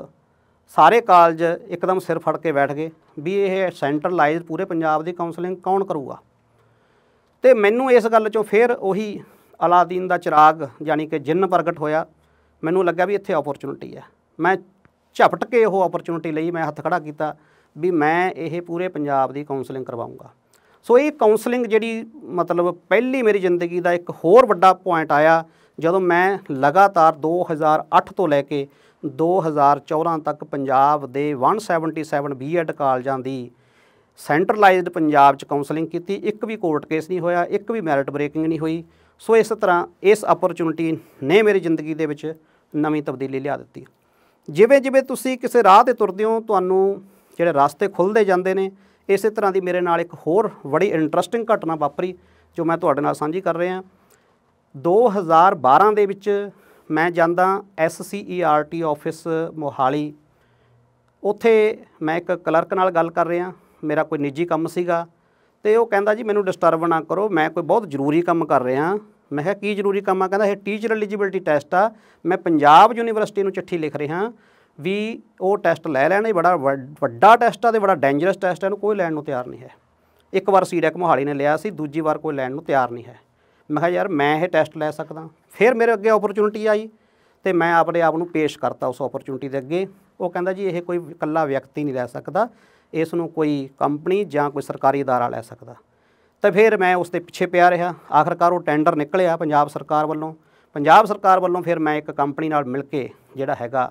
ਸਾਰੇ ਕਾਲਜ ਇੱਕਦਮ ਸਿਰ ਫੜ ਕੇ ਬੈਠ ਗਏ ਵੀ ਇਹ ਸੈਂਟਰਲਾਈਜ਼ਡ ਪੂਰੇ ਪੰਜਾਬ ਦੀ ਕਾਉਂਸਲਿੰਗ ਕੌਣ ਕਰੂਗਾ ਤੇ ਮੈਨੂੰ ਇਸ ਗੱਲ ਚੋਂ ਫੇਰ ਉਹੀ ਅਲਾਦੀਨ ਦਾ ਚਿਰਾਗ ਯਾਨੀ ਕਿ ਜਿੰਨ ਪ੍ਰਗਟ ਹੋਇਆ ਮੈਨੂੰ ਲੱਗਾ ਵੀ ਇੱਥੇ ਓਪਰਚੁਨਿਟੀ ਹੈ ਮੈਂ ਝਪਟ ਕੇ ਉਹ ਓਪਰਚੁਨਿਟੀ ਲਈ ਮੈਂ ਹੱਥ ਖੜਾ ਕੀਤਾ ਵੀ ਮੈਂ ਇਹ ਪੂਰੇ ਪੰਜਾਬ ਦੀ ਕਾਉਂਸਲਿੰਗ ਕਰਵਾਉਂਗਾ ਸੋ ਇਹ ਕਾਉਂਸਲਿੰਗ ਜਿਹੜੀ ਮਤਲਬ ਪਹਿਲੀ ਮੇਰੀ ਜ਼ਿੰਦਗੀ ਦਾ ਇੱਕ ਹੋਰ ਵੱਡਾ ਪੁਆਇੰਟ ਆਇਆ ਜਦੋਂ ਮੈਂ ਲਗਾਤਾਰ 2008 ਤੋਂ ਲੈ ਕੇ 2014 ਤੱਕ ਪੰਜਾਬ ਦੇ 177 ਬੀਐਡ ਕਾਲਜਾਂ ਦੀ ਸੈਂਟਰਲਾਈਜ਼ਡ ਪੰਜਾਬ 'ਚ ਕਾਉਂਸਲਿੰਗ ਕੀਤੀ ਇੱਕ ਵੀ ਕੋਰਟ ਕੇਸ ਨਹੀਂ ਹੋਇਆ ਇੱਕ ਵੀ ਮੈਰਿਟ ਬ੍ਰੇਕਿੰਗ ਨਹੀਂ ਹੋਈ ਸੋ ਇਸ ਤਰ੍ਹਾਂ ਇਸ ਅਪਰਚੂਨਿਟੀ ਨੇ ਮੇਰੀ ਜ਼ਿੰਦਗੀ ਦੇ ਵਿੱਚ ਨਵੀਂ ਤਬਦੀਲੀ ਲਿਆ ਦਿੱਤੀ ਜਿਵੇਂ ਜਿਵੇਂ ਤੁਸੀਂ ਕਿਸੇ ਰਾਹ ਤੇ ਤੁਰਦੇ ਹੋ ਤੁਹਾਨੂੰ ਜਿਹੜੇ ਰਸਤੇ ਖੁੱਲਦੇ ਜਾਂਦੇ ਨੇ ਇਸੇ ਤਰ੍ਹਾਂ ਦੀ ਮੇਰੇ ਨਾਲ ਇੱਕ ਹੋਰ ਬੜੀ ਇੰਟਰਸਟਿੰਗ ਘਟਨਾ ਵਾਪਰੀ ਜੋ ਮੈਂ ਤੁਹਾਡੇ ਨਾਲ ਸਾਂਝੀ ਕਰ ਰਿਹਾ 2012 ਦੇ ਵਿੱਚ ਮੈਂ ਜਾਂਦਾ ਐਸਸੀਈਆਰਟੀ ਆਫਿਸ e ਮੋਹਾਲੀ ਉੱਥੇ ਮੈਂ ਇੱਕ ਕਲਰਕ ਨਾਲ ਗੱਲ ਕਰ ਰਿਹਾ ਮੇਰਾ ਕੋਈ ਨਿੱਜੀ ਕੰਮ ਸੀਗਾ ਤੇ ਉਹ ਕਹਿੰਦਾ ਜੀ ਮੈਨੂੰ ਡਿਸਟਰਬ ਨਾ ਕਰੋ ਮੈਂ ਕੋਈ ਬਹੁਤ ਜ਼ਰੂਰੀ ਕੰਮ ਕਰ ਰਿਹਾ ਮੈਂ ਕਿਹਾ ਕੀ ਜ਼ਰੂਰੀ ਕੰਮ ਆ ਕਹਿੰਦਾ ਇਹ ਟੀਚਰ ਐਲੀਜੀਬਿਲਟੀ ਟੈਸਟ ਆ ਮੈਂ ਪੰਜਾਬ ਯੂਨੀਵਰਸਿਟੀ ਨੂੰ ਚਿੱਠੀ ਲਿਖ ਰਿਹਾ ਵੀ ਉਹ ਟੈਸਟ ਲੈ ਲੈਣਾ ਇਹ ਬੜਾ ਵੱਡਾ ਟੈਸਟ ਆ ਤੇ ਬੜਾ ਡੇਂਜਰਸ ਟੈਸਟ ਆ ਇਹਨੂੰ ਕੋਈ ਲੈਣ ਨੂੰ ਤਿਆਰ ਨਹੀਂ ਹੈ ਇੱਕ ਵਾਰ ਸੀਰੈਕ ਮੋਹਾਲੀ ਨੇ ਲਿਆ ਸੀ ਦੂਜੀ ਵਾਰ ਕੋਈ ਲੈਣ ਨੂੰ ਤਿਆਰ ਨਹੀਂ ਹੈ ਮੈਂ ਕਿਹਾ ਯਾਰ ਮੈਂ ਇਹ ਟੈਸਟ ਲੈ ਸਕਦਾ ਫਿਰ ਮੇਰੇ ਅੱਗੇ ਓਪਰਚ्युनिटी ਆਈ ਤੇ ਮੈਂ ਆਪਣੇ ਆਪ ਨੂੰ ਪੇਸ਼ ਕਰਤਾ ਉਸ ਓਪਰਚ्युनिटी ਦੇ ਅੱਗੇ ਉਹ ਕਹਿੰਦਾ ਜੀ ਇਹ ਕੋਈ ਇਕੱਲਾ ਵਿਅਕਤੀ ਨਹੀਂ ਲੈ ਸਕਦਾ ਇਸ ਨੂੰ ਕੋਈ ਕੰਪਨੀ ਜਾਂ ਕੋਈ ਸਰਕਾਰੀ ادارہ ਲੈ ਸਕਦਾ ਤਾਂ ਫਿਰ ਮੈਂ ਉਸ ਦੇ ਪਿੱਛੇ ਪਿਆ ਰਿਹਾ ਆਖਰਕਾਰ ਉਹ ਟੈਂਡਰ ਨਿਕਲਿਆ ਪੰਜਾਬ ਸਰਕਾਰ ਵੱਲੋਂ ਪੰਜਾਬ ਸਰਕਾਰ ਵੱਲੋਂ ਫਿਰ ਮੈਂ ਇੱਕ ਕੰਪਨੀ ਨਾਲ ਮਿਲ ਕੇ ਜਿਹੜਾ ਹੈਗਾ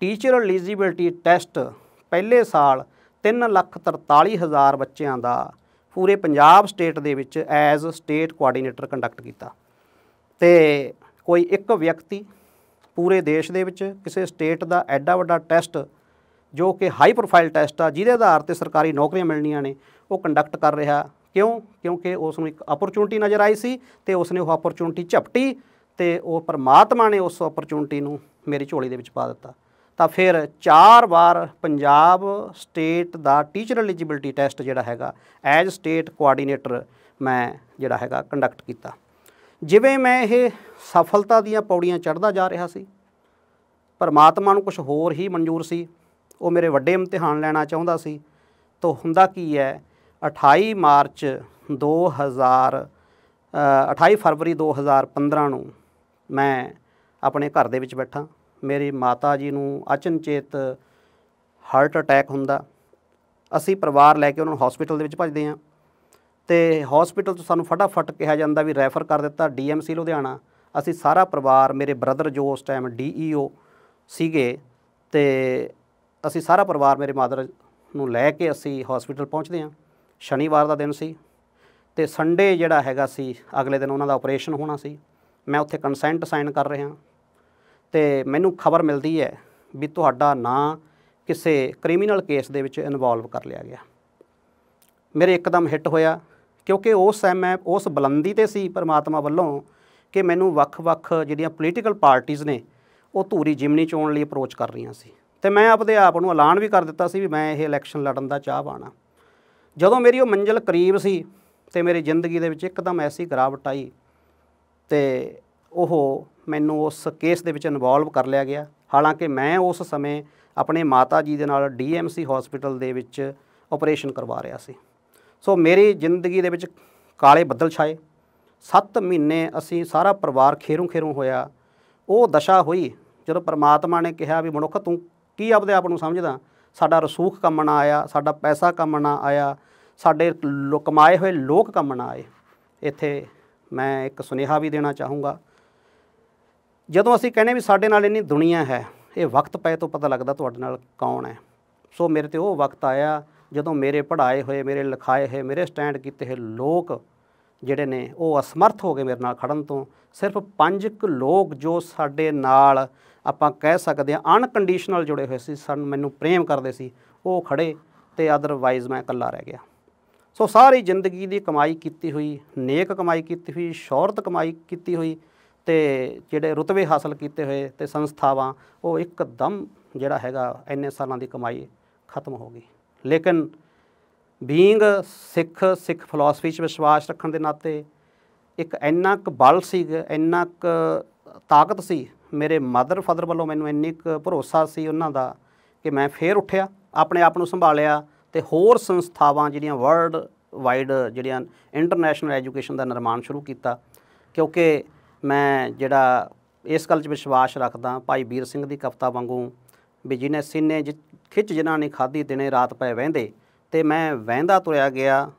ਟੀਚਰ ਐਲੀਜੀਬਿਲਟੀ ਟੈਸਟ ਪਹਿਲੇ ਸਾਲ 343000 ਬੱਚਿਆਂ ਦਾ ਪੂਰੇ ਪੰਜਾਬ ਸਟੇਟ ਦੇ ਵਿੱਚ ਐਜ਼ ਸਟੇਟ ਕੋਆਰਡੀਨੇਟਰ ਕੰਡਕਟ ਕੀਤਾ ਤੇ ਕੋਈ ਇੱਕ ਵਿਅਕਤੀ ਪੂਰੇ ਦੇਸ਼ ਦੇ ਵਿੱਚ ਕਿਸੇ ਸਟੇਟ ਦਾ ਐਡਾ ਵੱਡਾ ਟੈਸਟ ਜੋ ਕਿ ਹਾਈ ਪ੍ਰੋਫਾਈਲ ਟੈਸਟ ਆ ਜਿਹਦੇ ਆਧਾਰ ਤੇ ਸਰਕਾਰੀ ਨੌਕਰੀਆਂ ਮਿਲਣੀਆਂ ਨੇ ਉਹ ਕੰਡਕਟ ਕਰ ਰਿਹਾ ਕਿਉਂ ਕਿਉਂਕਿ ਉਸ ਨੂੰ ਇੱਕ ਓਪਰਚ्युनिटी ਨਜ਼ਰ ਆਈ ਸੀ ਤੇ ਉਸ ਨੇ ਉਹ ਓਪਰਚ्युनिटी ਝਪਟੀ ਤੇ ਉਹ ਪਰਮਾਤਮਾ ਨੇ ਉਸ ਓਪਰਚ्युनिटी ਨੂੰ ਮੇਰੀ ਝੋਲੀ ਦੇ ਵਿੱਚ ਪਾ ਦਿੱਤਾ ਤਾਂ ਫਿਰ ਚਾਰ ਵਾਰ ਪੰਜਾਬ ਸਟੇਟ ਦਾ ਟੀਚਰ ਐਲੀਜੀਬਿਲਟੀ ਟੈਸਟ ਜਿਹੜਾ ਹੈਗਾ ਐਜ਼ ਸਟੇਟ ਕੋਆਰਡੀਨੇਟਰ ਮੈਂ ਜਿਹੜਾ ਹੈਗਾ ਕੰਡਕਟ ਕੀਤਾ ਜਿਵੇਂ ਮੈਂ ਇਹ ਸਫਲਤਾ ਦੀਆਂ ਪੌੜੀਆਂ ਚੜਦਾ ਜਾ ਰਿਹਾ ਸੀ ਪਰਮਾਤਮਾ ਨੂੰ ਕੁਝ ਹੋਰ ਹੀ ਮਨਜ਼ੂਰ ਸੀ ਉਹ ਮੇਰੇ ਵੱਡੇ ਇਮਤਿਹਾਨ ਲੈਣਾ ਚਾਹੁੰਦਾ ਸੀ ਤਾਂ ਹੁੰਦਾ ਕੀ ਹੈ 28 ਮਾਰਚ 2000 28 ਫਰਵਰੀ 2015 ਨੂੰ ਮੈਂ ਆਪਣੇ ਘਰ ਦੇ ਵਿੱਚ ਬੈਠਾ ਮੇਰੀ ਮਾਤਾ ਜੀ ਨੂੰ ਅਚਨਚੇਤ ਹਾਰਟ ਅਟੈਕ ਹੁੰਦਾ ਅਸੀਂ ਪਰਿਵਾਰ ਲੈ ਕੇ ਉਹਨਾਂ ਨੂੰ ਹਸਪੀਟਲ ਦੇ ਵਿੱਚ ਭਜਦੇ ਆਂ ਤੇ ਹਸਪੀਟਲ ਤੋਂ ਸਾਨੂੰ ਫਟਾਫਟ ਕਿਹਾ ਜਾਂਦਾ ਵੀ ਰੈਫਰ ਕਰ ਦਿੱਤਾ ਡੀਐਮਸੀ ਲੁਧਿਆਣਾ ਅਸੀਂ ਸਾਰਾ ਪਰਿਵਾਰ ਮੇਰੇ ਬ੍ਰਦਰ ਜੋ ਉਸ ਟਾਈਮ ਡੀਈਓ e ਸੀਗੇ ਤੇ ਅਸੀਂ ਸਾਰਾ ਪਰਿਵਾਰ ਮੇਰੇ ਮਾਦਰ ਨੂੰ ਲੈ ਕੇ ਅਸੀਂ ਹਸਪੀਟਲ ਪਹੁੰਚਦੇ ਹਾਂ ਸ਼ਨੀਵਾਰ ਦਾ ਦਿਨ ਸੀ ਤੇ ਸੰਡੇ ਜਿਹੜਾ ਹੈਗਾ ਸੀ ਅਗਲੇ ਦਿਨ ਉਹਨਾਂ ਦਾ ਆਪਰੇਸ਼ਨ ਹੋਣਾ ਸੀ ਮੈਂ ਉੱਥੇ ਕੰਸੈਂਟ ਸਾਈਨ ਕਰ ਰਿਹਾ ਤੇ ਮੈਨੂੰ ਖਬਰ ਮਿਲਦੀ ਹੈ ਵੀ ਤੁਹਾਡਾ ਨਾਂ ਕਿਸੇ ਕ੍ਰਿਮੀਨਲ ਕੇਸ ਦੇ ਵਿੱਚ ਇਨਵੋਲਵ ਕਰ ਲਿਆ ਗਿਆ ਮੇਰੇ ਇੱਕਦਮ ਹਿੱਟ ਹੋਇਆ ਕਿਉਂਕਿ ਉਸ ਸਮੇਂ ਮੈਂ ਉਸ ਬਲੰਦੀ ਤੇ ਸੀ ਪਰਮਾਤਮਾ ਵੱਲੋਂ ਕਿ ਮੈਨੂੰ ਵੱਖ-ਵੱਖ ਜਿਹੜੀਆਂ ਪੋਲੀਟੀਕਲ ਪਾਰਟੀਆਂ ਨੇ ਉਹ ਧੂਰੀ ਜਿਮਨੀ ਚੋਣ ਲਈ ਅਪਰੋਚ ਕਰ ਰਹੀਆਂ ਸੀ ਤੇ ਮੈਂ ਆਪਦੇ ਆਪ ਨੂੰ ਐਲਾਨ ਵੀ ਕਰ ਦਿੱਤਾ ਸੀ ਵੀ ਮੈਂ ਇਹ ਇਲੈਕਸ਼ਨ ਲੜਨ ਦਾ ਚਾਹ ਪਾਣਾ ਜਦੋਂ ਮੇਰੀ ਉਹ ਮੰਜ਼ਿਲ ਕਰੀਬ ਸੀ ਤੇ ਮੇਰੀ ਜ਼ਿੰਦਗੀ ਦੇ ਵਿੱਚ ਇੱਕਦਮ ਐਸੀ ਗਰਾਵਟ ਆਈ ਤੇ ਉਹ ਮੈਨੂੰ ਉਸ ਕੇਸ ਦੇ ਵਿੱਚ ਇਨਵੋਲਵ ਕਰ ਲਿਆ ਗਿਆ ਹਾਲਾਂਕਿ ਮੈਂ ਉਸ ਸਮੇਂ ਆਪਣੇ ਮਾਤਾ ਜੀ ਦੇ ਨਾਲ ਡੀਐਮਸੀ ਹਸਪੀਟਲ ਦੇ ਵਿੱਚ ਆਪਰੇਸ਼ਨ ਕਰਵਾ ਰਿਹਾ ਸੀ ਸੋ ਮੇਰੀ ਜ਼ਿੰਦਗੀ ਦੇ ਵਿੱਚ ਕਾਲੇ ਬੱਦਲ ਛਾਏ 7 ਮਹੀਨੇ ਅਸੀਂ ਸਾਰਾ ਪਰਿਵਾਰ ਖੇਰੂ ਖੇਰੂ ਹੋਇਆ ਉਹ ਦਸ਼ਾ ਹੋਈ ਜਦੋਂ ਪਰਮਾਤਮਾ ਨੇ ਕਿਹਾ ਵੀ ਮਨੁੱਖ ਤੂੰ ਕੀ ਆਪਦੇ ਆਪ ਨੂੰ ਸਮਝਦਾ ਸਾਡਾ ਰਸੂਖ ਕੰਮ ਨਾ ਆਇਆ ਸਾਡਾ ਪੈਸਾ ਕੰਮ ਨਾ ਆਇਆ ਸਾਡੇ ਕਮਾਏ ਹੋਏ ਲੋਕ ਕੰਮ ਨਾ ਆਏ ਇੱਥੇ ਮੈਂ ਇੱਕ ਸੁਨੇਹਾ ਵੀ ਦੇਣਾ ਚਾਹੂੰਗਾ ਜਦੋਂ ਅਸੀਂ ਕਹਿੰਦੇ ਵੀ ਸਾਡੇ ਨਾਲ ਇੰਨੀ ਦੁਨੀਆ ਹੈ ਇਹ ਵਕਤ ਪਏ ਤੋਂ ਪਤਾ ਲੱਗਦਾ ਤੁਹਾਡੇ ਨਾਲ ਕੌਣ ਹੈ ਸੋ ਮੇਰੇ ਤੇ ਉਹ ਵਕਤ ਆਇਆ ਜਦੋਂ ਮੇਰੇ ਪੜਾਏ ਹੋਏ ਮੇਰੇ ਲਿਖਾਏ ਹੋਏ ਮੇਰੇ ਸਟੈਂਡ ਕੀਤੇ ਹੋਏ ਲੋਕ ਜਿਹੜੇ ਨੇ ਉਹ ਅਸਮਰਥ ਹੋ ਗਏ ਮੇਰੇ ਨਾਲ ਖੜਨ ਤੋਂ ਸਿਰਫ ਪੰਜ ਕੁ ਲੋਕ ਜੋ ਸਾਡੇ ਨਾਲ ਆਪਾਂ ਕਹਿ ਸਕਦੇ ਆ ਅਨਕੰਡੀਸ਼ਨਲ ਜੁੜੇ ਹੋਏ ਸੀ ਸਾਨੂੰ ਮੈਨੂੰ ਪ੍ਰੇਮ ਕਰਦੇ ਸੀ ਉਹ ਖੜੇ ਤੇ ਅਦਰਵਾਈਜ਼ ਮੈਂ ਇਕੱਲਾ ਰਹਿ ਗਿਆ ਸੋ ਸਾਰੀ ਜ਼ਿੰਦਗੀ ਦੀ ਕਮਾਈ ਕੀਤੀ ਹੋਈ ਨੇਕ ਕਮਾਈ ਕੀਤੀ ਹੋਈ ਸ਼ੌਹਰਤ ਕਮਾਈ ਕੀਤੀ ਹੋਈ ਤੇ ਜਿਹੜੇ ਰੁਤਬੇ ਹਾਸਲ ਕੀਤੇ ਹੋਏ ਤੇ ਸੰਸਥਾਵਾਂ ਉਹ ਇੱਕਦਮ ਜਿਹੜਾ ਹੈਗਾ ਇੰਨੇ ਸਾਲਾਂ ਦੀ ਕਮਾਈ ਖਤਮ ਹੋ ਗਈ ਲੇਕਿਨ ਬੀਇੰਗ ਸਿੱਖ ਸਿੱਖ ਫਿਲਾਸਫੀ 'ਚ ਵਿਸ਼ਵਾਸ ਰੱਖਣ ਦੇ ਨਾਤੇ ਇੱਕ ਇੰਨਾ ਕੁ ਬਲ ਸੀ ਇੰਨਾ ਕੁ ਤਾਕਤ ਸੀ ਮੇਰੇ ਮਦਰ ਫਾਦਰ ਵੱਲੋਂ ਮੈਨੂੰ ਇੰਨੀ ਇੱਕ ਭਰੋਸਾ ਸੀ ਉਹਨਾਂ ਦਾ ਕਿ ਮੈਂ ਫੇਰ ਉੱਠਿਆ ਆਪਣੇ ਆਪ ਨੂੰ ਸੰਭਾਲਿਆ ਤੇ ਹੋਰ ਸੰਸਥਾਵਾਂ ਜਿਹੜੀਆਂ ਵਰਲਡ ਵਾਈਡ ਜਿਹੜੀਆਂ ਇੰਟਰਨੈਸ਼ਨਲ ਐਜੂਕੇਸ਼ਨ ਦਾ ਨਿਰਮਾਣ ਸ਼ੁਰੂ ਕੀਤਾ ਕਿਉਂਕਿ ਮੈਂ ਜਿਹੜਾ ਇਸ ਗੱਲ 'ਚ ਵਿਸ਼ਵਾਸ ਰੱਖਦਾ ਭਾਈ ਵੀਰ ਸਿੰਘ ਦੀ ਕਵਿਤਾ ਵਾਂਗੂ ਵੀ ਜਿਹਨੇ ਸੀਨੇ ਖਿੱਚ ਜਿਨ੍ਹਾਂ ਨੇ ਖਾਦੀ ਦਿਨੇ ਰਾਤ ਪਏ ਵਹਿੰਦੇ ਤੇ ਮੈਂ ਵਹਿੰਦਾ ਤੁਰਿਆ ਗਿਆ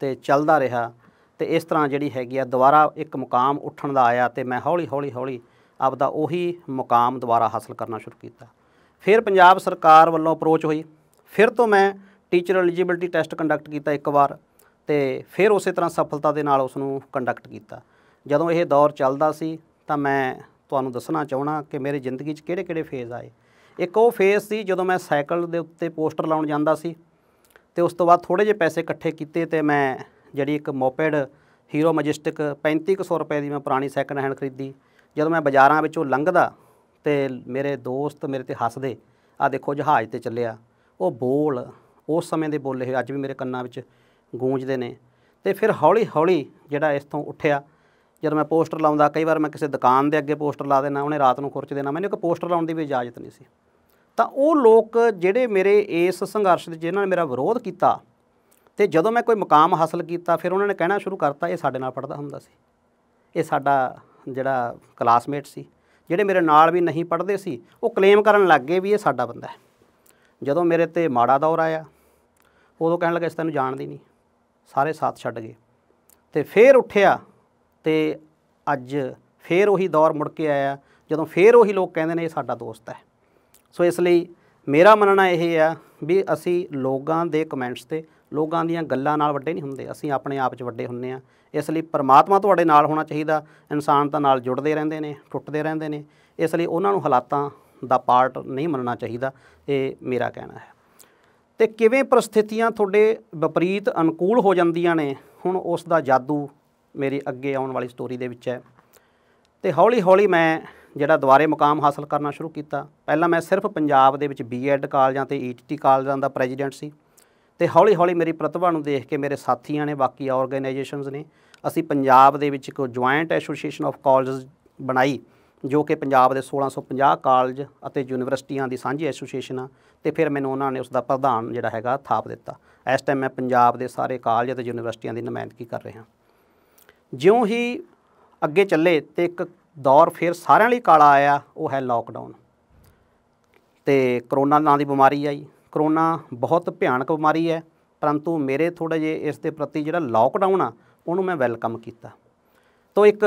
ਤੇ ਚੱਲਦਾ ਰਿਹਾ ਤੇ ਇਸ ਤਰ੍ਹਾਂ ਜਿਹੜੀ ਹੈਗੀ ਆ ਦੁਬਾਰਾ ਇੱਕ ਮੁਕਾਮ ਉੱਠਣ ਦਾ ਆਇਆ ਤੇ ਮੈਂ ਹੌਲੀ ਹੌਲੀ ਹੌਲੀ ਆਪਦਾ ਉਹੀ ਮੁਕਾਮ ਦੁਬਾਰਾ ਹਾਸਲ ਕਰਨਾ ਸ਼ੁਰੂ ਕੀਤਾ ਫਿਰ ਪੰਜਾਬ ਸਰਕਾਰ ਵੱਲੋਂ ਅਪਰੋਚ ਹੋਈ ਫਿਰ ਤੋਂ ਮੈਂ ਟੀਚਰ ਐਲੀਜੀਬਿਲਟੀ ਟੈਸਟ ਕੰਡਕਟ ਕੀਤਾ ਇੱਕ ਵਾਰ ਤੇ ਫਿਰ ਉਸੇ ਤਰ੍ਹਾਂ ਸਫਲਤਾ ਦੇ ਨਾਲ ਉਸ ਨੂੰ ਕੰਡਕਟ ਕੀਤਾ ਜਦੋਂ ਇਹ ਦੌਰ ਚੱਲਦਾ ਸੀ ਤਾਂ ਮੈਂ ਤੁਹਾਨੂੰ ਦੱਸਣਾ ਚਾਹਣਾ ਕਿ ਮੇਰੀ ਜ਼ਿੰਦਗੀ 'ਚ ਕਿਹੜੇ-ਕਿਹੜੇ ਫੇਜ਼ ਆਏ ਇੱਕ ਉਹ ਫੇਜ਼ ਸੀ ਜਦੋਂ ਮੈਂ ਸਾਈਕਲ ਦੇ ਉੱਤੇ ਪੋਸਟਰ ਲਾਉਣ ਜਾਂਦਾ ਸੀ ਤੇ ਉਸ ਤੋਂ ਬਾਅਦ ਥੋੜੇ ਜਿਹੇ ਪੈਸੇ ਇਕੱਠੇ ਕੀਤੇ ਤੇ ਮੈਂ ਜਿਹੜੀ ਇੱਕ ਮੋਪੈਡ ਹੀਰੋ ਮੈਜਿਸਟਿਕ 3500 ਰੁਪਏ ਦੀ ਮੈਂ ਪੁਰਾਣੀ ਸੈਕੰਡ ਹੈਂਡ ਖਰੀਦੀ ਜਦੋਂ ਮੈਂ ਬਾਜ਼ਾਰਾਂ ਵਿੱਚੋਂ ਲੰਘਦਾ ਤੇ ਮੇਰੇ ਦੋਸਤ ਮੇਰੇ ਤੇ ਹੱਸਦੇ ਆ ਦੇਖੋ ਜਹਾਜ਼ ਤੇ ਚੱਲਿਆ ਉਹ ਬੋਲ ਉਸ ਸਮੇਂ ਦੇ ਬੋਲੇ ਅੱਜ ਵੀ ਮੇਰੇ ਕੰਨਾਂ ਵਿੱਚ ਗੂੰਜਦੇ ਨੇ ਤੇ ਫਿਰ ਹੌਲੀ ਹੌਲੀ ਜਿਹੜਾ ਇਸ ਤੋਂ ਉੱਠਿਆ ਜਦ ਮੈਂ ਪੋਸਟਰ ਲਾਉਂਦਾ ਕਈ ਵਾਰ ਮੈਂ ਕਿਸੇ ਦੁਕਾਨ ਦੇ ਅੱਗੇ ਪੋਸਟਰ ਲਾ ਦੇਣਾ ਉਹਨੇ ਰਾਤ ਨੂੰ ਖੁਰਚ ਦੇਣਾ ਮੈਨੂੰ ਇੱਕ ਪੋਸਟਰ ਲਾਉਣ ਦੀ ਵੀ ਇਜਾਜ਼ਤ ਨਹੀਂ ਸੀ ਤਾਂ ਉਹ ਲੋਕ ਜਿਹੜੇ ਮੇਰੇ ਇਸ ਸੰਘਰਸ਼ ਦੇ ਜਿਨ੍ਹਾਂ ਨੇ ਮੇਰਾ ਵਿਰੋਧ ਕੀਤਾ ਤੇ ਜਦੋਂ ਮੈਂ ਕੋਈ ਮਕਾਮ ਹਾਸਲ ਕੀਤਾ ਫਿਰ ਉਹਨਾਂ ਨੇ ਕਹਿਣਾ ਸ਼ੁਰੂ ਕਰਤਾ ਇਹ ਸਾਡੇ ਨਾਲ ਪੜਦਾ ਹੁੰਦਾ ਸੀ ਇਹ ਸਾਡਾ ਜਿਹੜਾ ਕਲਾਸਮੇਟ ਸੀ ਜਿਹੜੇ ਮੇਰੇ ਨਾਲ ਵੀ ਨਹੀਂ ਪੜ੍ਹਦੇ ਸੀ ਉਹ ਕਲੇਮ ਕਰਨ ਲੱਗ ਗਏ ਵੀ ਇਹ ਸਾਡਾ ਬੰਦਾ ਹੈ ਜਦੋਂ ਮੇਰੇ ਤੇ ਮਾੜਾ ਦੌਰ ਆਇਆ ਉਦੋਂ ਕਹਿਣ ਲੱਗੇ ਇਸ ਤੈਨੂੰ ਜਾਣਦੀ ਨਹੀਂ ਸਾਰੇ ਸਾਥ ਛੱਡ ਗਏ ਤੇ ਫੇਰ ਉੱਠਿਆ ਤੇ ਅੱਜ ਫੇਰ ਉਹੀ ਦੌਰ ਮੁੜ ਕੇ ਆਇਆ ਜਦੋਂ ਫੇਰ ਉਹੀ ਲੋਕ ਕਹਿੰਦੇ ਨੇ ਇਹ ਸਾਡਾ ਦੋਸਤ ਹੈ ਸੋ ਇਸ ਲਈ ਮੇਰਾ ਮੰਨਣਾ ਇਹ ਆ ਵੀ ਅਸੀਂ ਲੋਕਾਂ ਦੇ ਕਮੈਂਟਸ ਤੇ ਲੋਕਾਂ ਦੀਆਂ ਗੱਲਾਂ ਨਾਲ ਵੱਡੇ ਨਹੀਂ ਹੁੰਦੇ ਅਸੀਂ ਆਪਣੇ ਆਪ 'ਚ ਵੱਡੇ ਹੁੰਨੇ ਆ ਇਸ ਲਈ ਪਰਮਾਤਮਾ ਤੁਹਾਡੇ ਨਾਲ ਹੋਣਾ ਚਾਹੀਦਾ ਇਨਸਾਨ ਤਾਂ ਨਾਲ ਜੁੜਦੇ ਰਹਿੰਦੇ ਨੇ ਟੁੱਟਦੇ ਰਹਿੰਦੇ ਨੇ ਇਸ ਲਈ ਉਹਨਾਂ ਨੂੰ ਹਾਲਾਤਾਂ ਦਾ ਪਾਰਟ ਨਹੀਂ ਮੰਨਣਾ ਚਾਹੀਦਾ ਇਹ ਮੇਰਾ ਕਹਿਣਾ ਹੈ ਤੇ ਕਿਵੇਂ ਪ੍ਰਸਥਿਤੀਆਂ ਤੁਹਾਡੇ ਵਿਪਰੀਤ ਅਨੁਕੂਲ ਹੋ ਜਾਂਦੀਆਂ ਨੇ ਹੁਣ ਉਸ ਦਾ ਜਾਦੂ ਮੇਰੇ ਅੱਗੇ ਆਉਣ ਵਾਲੀ ਸਟੋਰੀ ਦੇ ਵਿੱਚ ਹੈ ਤੇ ਹੌਲੀ ਹੌਲੀ ਮੈਂ ਜਿਹੜਾ ਦੁਆਰੇ ਮੁਕਾਮ ਹਾਸਲ ਕਰਨਾ ਸ਼ੁਰੂ ਕੀਤਾ ਪਹਿਲਾਂ ਮੈਂ ਸਿਰਫ ਪੰਜਾਬ ਦੇ ਵਿੱਚ ਬੀਐਡ ਕਾਲਜਾਂ ਤੇ ਈਟੀਟੀ e ਕਾਲਜਾਂ ਦਾ ਪ੍ਰੈਜ਼ੀਡੈਂਟ ਸੀ ਤੇ ਹੌਲੀ-ਹੌਲੀ ਮੇਰੀ ਪ੍ਰਤਿਭਾ ਨੂੰ ਦੇਖ ਕੇ ਮੇਰੇ ਸਾਥੀਆਂ ਨੇ ਬਾਕੀ ਆਰਗੇਨਾਈਜੇਸ਼ਨਸ ਨੇ ਅਸੀਂ ਪੰਜਾਬ ਦੇ ਵਿੱਚ ਇੱਕ ਜੁਆਇੰਟ ਐਸੋਸੀਏਸ਼ਨ ਆਫ ਕਾਲਜਸ ਬਣਾਈ ਜੋ ਕਿ ਪੰਜਾਬ ਦੇ 1650 ਕਾਲਜ ਅਤੇ ਯੂਨੀਵਰਸਿਟੀਆਂ ਦੀ ਸਾਂਝੀ ਐਸੋਸੀਏਸ਼ਨ ਆ ਤੇ ਫਿਰ ਮੈਨੂੰ ਉਹਨਾਂ ਨੇ ਉਸ ਦਾ ਪ੍ਰਧਾਨ ਜਿਹੜਾ ਹੈਗਾ ਥਾਪ ਦਿੱਤਾ ਇਸ ਟਾਈਮ ਮੈਂ ਪੰਜਾਬ ਦੇ ਸਾਰੇ ਕਾਲਜ ਅਤੇ ਯੂਨੀਵਰਸਿਟੀਆਂ ਦੀ ਨੁਮਾਇੰਦਗੀ ਕਰ ਰਿਹਾ ਜਿਉਂ ਹੀ ਅੱਗੇ ਚੱਲੇ ਤੇ ਇੱਕ ਦੌਰ ਫਿਰ ਸਾਰਿਆਂ ਲਈ ਕਾਲਾ ਆਇਆ ਉਹ ਹੈ ਲਾਕਡਾਊਨ ਤੇ ਕਰੋਨਾ ਨਾਂ ਦੀ ਬਿਮਾਰੀ ਆਈ ਕਰੋਨਾ ਬਹੁਤ ਭਿਆਨਕ ਬਿਮਾਰੀ ਹੈ ਪਰੰਤੂ ਮੇਰੇ ਥੋੜੇ ਜੇ ਇਸ ਦੇ ਪ੍ਰਤੀ ਜਿਹੜਾ ਲਾਕਡਾਊਨ ਆ ਉਹਨੂੰ ਮੈਂ ਵੈਲਕਮ ਕੀਤਾ ਤੋਂ ਇੱਕ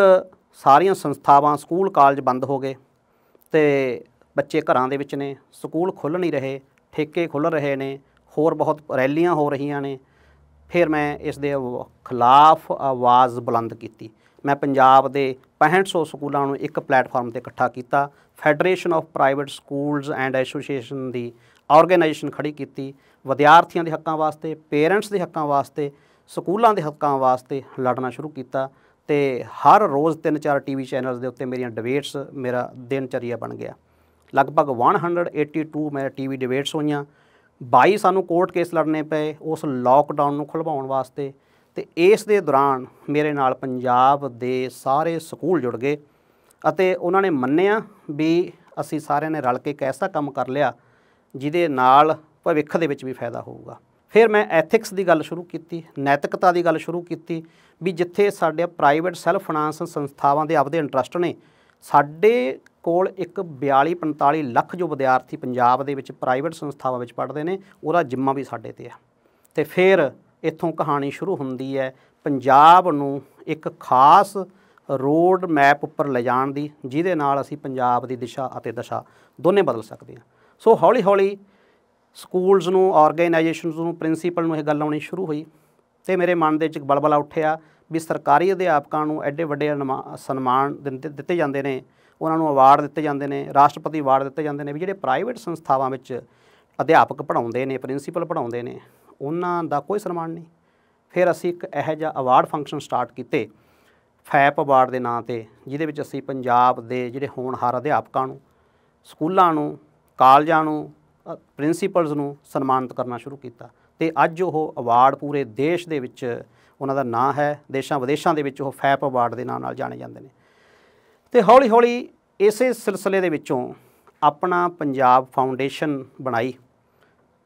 ਸਾਰੀਆਂ ਸੰਸਥਾਵਾਂ ਸਕੂਲ ਕਾਲਜ ਬੰਦ ਹੋ ਗਏ ਤੇ ਬੱਚੇ ਘਰਾਂ ਦੇ ਵਿੱਚ ਨੇ ਸਕੂਲ ਖੁੱਲ ਨਹੀਂ ਰਹੇ ਠੇਕੇ ਖੁੱਲ ਰਹੇ ਨੇ ਹੋਰ ਬਹੁਤ ਰੈਲੀਆਂ ਹੋ ਰਹੀਆਂ ਨੇ ਫਿਰ ਮੈਂ ਇਸ ਦੇ ਖਿਲਾਫ ਆਵਾਜ਼ ਬੁਲੰਦ ਕੀਤੀ ਮੈਂ ਪੰਜਾਬ ਦੇ 6500 ਸਕੂਲਾਂ ਨੂੰ ਇੱਕ ਪਲੇਟਫਾਰਮ ਤੇ ਇਕੱਠਾ ਕੀਤਾ federation of private schools and association ਦੀ ਆਰਗੇਨਾਈਜੇਸ਼ਨ ਖੜੀ ਕੀਤੀ ਵਿਦਿਆਰਥੀਆਂ ਦੇ ਹੱਕਾਂ ਵਾਸਤੇ ਪੇਰੈਂਟਸ ਦੇ ਹੱਕਾਂ ਵਾਸਤੇ ਸਕੂਲਾਂ ਦੇ ਹੱਕਾਂ ਵਾਸਤੇ ਲੜਨਾ ਸ਼ੁਰੂ ਕੀਤਾ ਤੇ ਹਰ ਰੋਜ਼ ਤਿੰਨ ਚਾਰ ਟੀਵੀ ਚੈਨਲਸ ਦੇ ਉੱਤੇ ਮੇਰੀਆਂ ਡਿਬੇਟਸ ਮੇਰਾ ਦਿਨਚਰੀਆ ਬਣ ਗਿਆ ਲਗਭਗ 182 ਮੇਰੇ ਟੀਵੀ ਡਿਬੇਟਸ ਹੋਈਆਂ 22 ਸਾਨੂੰ ਕੋਰਟ ਕੇਸ ਲੜਨੇ ਪਏ ਉਸ ਲਾਕਡਾਊਨ ਨੂੰ ਖੁਲਵਾਉਣ ਵਾਸਤੇ ਤੇ ਇਸ ਦੇ ਦੌਰਾਨ ਮੇਰੇ ਨਾਲ ਪੰਜਾਬ ਦੇ ਸਾਰੇ ਸਕੂਲ ਜੁੜ ਗਏ ਅਤੇ ਉਹਨਾਂ ਨੇ ਮੰਨਿਆ ਵੀ ਅਸੀਂ ਸਾਰਿਆਂ ਨੇ ਰਲ ਕੇ ਕੈਸਾ ਕੰਮ ਕਰ ਲਿਆ ਜਿਹਦੇ ਨਾਲ ਭਵਿੱਖ ਦੇ ਵਿੱਚ ਵੀ ਫਾਇਦਾ ਹੋਊਗਾ ਫਿਰ ਮੈਂ ਐਥਿਕਸ ਦੀ ਗੱਲ ਸ਼ੁਰੂ ਕੀਤੀ ਨੈਤਿਕਤਾ ਦੀ ਗੱਲ ਸ਼ੁਰੂ ਕੀਤੀ ਵੀ ਜਿੱਥੇ ਸਾਡੇ ਪ੍ਰਾਈਵੇਟ ਸੈਲਫ ਫਾਈਨਾਂਸ ਸੰਸਥਾਵਾਂ ਦੇ ਆਪਦੇ ਇੰਟਰਸਟ ਨੇ ਸਾਡੇ ਕੋਲ ਇੱਕ 42 45 ਲੱਖ ਜੋ ਵਿਦਿਆਰਥੀ ਪੰਜਾਬ ਦੇ ਵਿੱਚ ਪ੍ਰਾਈਵੇਟ ਸੰਸਥਾਵਾਂ ਵਿੱਚ ਪੜ੍ਹਦੇ ਨੇ ਉਹਦਾ ਜਿੰਮਾ ਵੀ ਸਾਡੇ ਤੇ ਆ ਤੇ ਫਿਰ ਇੱਥੋਂ ਕਹਾਣੀ ਸ਼ੁਰੂ ਹੁੰਦੀ ਹੈ ਪੰਜਾਬ ਨੂੰ ਇੱਕ ਖਾਸ ਰੋਡ ਮੈਪ ਉੱਪਰ ਲੈ ਜਾਣ ਦੀ ਜਿਹਦੇ ਨਾਲ ਅਸੀਂ ਪੰਜਾਬ ਦੀ ਦਿਸ਼ਾ ਅਤੇ ਦਸ਼ਾ ਦੋਨੇ ਬਦਲ ਸਕਦੇ ਹਾਂ ਸੋ ਹੌਲੀ ਹੌਲੀ ਸਕੂਲਸ ਨੂੰ ਆਰਗੇਨਾਈਜੇਸ਼ਨਸ ਨੂੰ ਪ੍ਰਿੰਸੀਪਲ ਨੂੰ ਇਹ ਗੱਲ ਆਉਣੀ ਸ਼ੁਰੂ ਹੋਈ ਤੇ ਮੇਰੇ ਮਨ ਦੇ ਵਿੱਚ ਇੱਕ ਬਲਬਲਾ ਉੱਠਿਆ ਵੀ ਸਰਕਾਰੀ ਅਧਿਆਪਕਾਂ ਨੂੰ ਐਡੇ ਵੱਡੇ ਸਨਮਾਨ ਦਿੱਤੇ ਜਾਂਦੇ ਨੇ ਉਹਨਾਂ ਨੂੰ ਅਵਾਰਡ ਦਿੱਤੇ ਜਾਂਦੇ ਨੇ ਰਾਸ਼ਟਰਪਤੀ ਅਵਾਰਡ ਦਿੱਤੇ ਜਾਂਦੇ ਨੇ ਵੀ ਜਿਹੜੇ ਪ੍ਰਾਈਵੇਟ ਸੰਸਥਾਵਾਂ ਵਿੱਚ ਅਧਿਆਪਕ ਪੜਾਉਂਦੇ ਨੇ ਪ੍ਰਿੰਸੀਪਲ ਪੜਾਉਂਦੇ ਨੇ ਉਹਨਾਂ ਦਾ ਕੋਈ ਸਨਮਾਨ ਨਹੀਂ ਫਿਰ ਅਸੀਂ ਇੱਕ ਇਹੋ ਜਿਹਾ ਅਵਾਰਡ ਫੰਕਸ਼ਨ ਸਟਾਰਟ ਕੀਤੇ ਫੈਪ ਅਵਾਰਡ ਦੇ ਨਾਂ ਤੇ ਜਿਹਦੇ ਵਿੱਚ ਅਸੀਂ ਪੰਜਾਬ ਦੇ ਜਿਹੜੇ ਹੋਣਹਾਰ ਅਧਿਆਪਕਾਂ ਨੂੰ ਸਕੂਲਾਂ ਨੂੰ ਕਾਲਜਾਂ ਨੂੰ ਪ੍ਰਿੰਸੀਪਲਸ ਨੂੰ ਸਨਮਾਨਿਤ ਕਰਨਾ ਸ਼ੁਰੂ ਕੀਤਾ ਤੇ ਅੱਜ ਉਹ ਅਵਾਰਡ ਪੂਰੇ ਦੇਸ਼ ਦੇ ਵਿੱਚ ਉਹਨਾਂ ਦਾ ਨਾਂ ਹੈ ਦੇਸ਼ਾਂ ਵਿਦੇਸ਼ਾਂ ਦੇ ਵਿੱਚ ਉਹ ਫੈਪ ਅਵਾਰਡ ਦੇ ਨਾਮ ਨਾਲ ਜਾਣੇ ਜਾਂਦੇ ਨੇ ਤੇ ਹੌਲੀ ਹੌਲੀ ਇਸੇ ਸਿਲਸਿਲੇ ਦੇ ਵਿੱਚੋਂ ਆਪਣਾ ਪੰਜਾਬ ਫਾਊਂਡੇਸ਼ਨ ਬਣਾਈ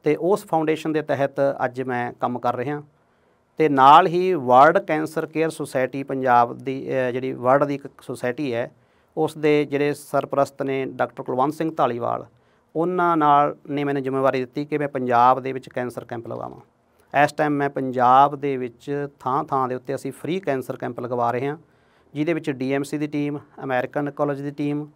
ਤੇ ਉਸ ਫਾਊਂਡੇਸ਼ਨ ਦੇ ਤਹਿਤ ਅੱਜ ਮੈਂ ਕੰਮ ਕਰ ਰਿਹਾ ਤੇ ਨਾਲ ਹੀ world cancer care society Punjab ਦੀ ਜਿਹੜੀ ਵਰਲਡ ਦੀ ਇੱਕ ਸੁਸਾਇਟੀ ਹੈ ਉਸ ਦੇ ਜਿਹੜੇ ਸਰਪ੍ਰਸਤ ਨੇ ਡਾਕਟਰ ਕੁਲਵੰਤ ਸਿੰਘ ਢਾਲੀਵਾਲ ਉਹਨਾਂ ਨਾਲ ਨੇ ਮੈਨੂੰ ਜ਼ਿੰਮੇਵਾਰੀ ਦਿੱਤੀ ਕਿ ਮੈਂ ਪੰਜਾਬ ਦੇ ਵਿੱਚ ਕੈਂਸਰ ਕੈਂਪ ਲਗਾਵਾਂ ਇਸ ਟਾਈਮ ਮੈਂ ਪੰਜਾਬ ਦੇ ਵਿੱਚ ਥਾਂ-ਥਾਂ ਦੇ ਉੱਤੇ ਅਸੀਂ ਫ੍ਰੀ ਕੈਂਸਰ ਕੈਂਪ ਲਗਵਾ ਰਹੇ ਹਾਂ ਜਿਹਦੇ ਵਿੱਚ ਡੀਐਮਸੀ ਦੀ ਟੀਮ ਅਮਰੀਕਨ ਕਾਲਜ ਦੀ ਟੀਮ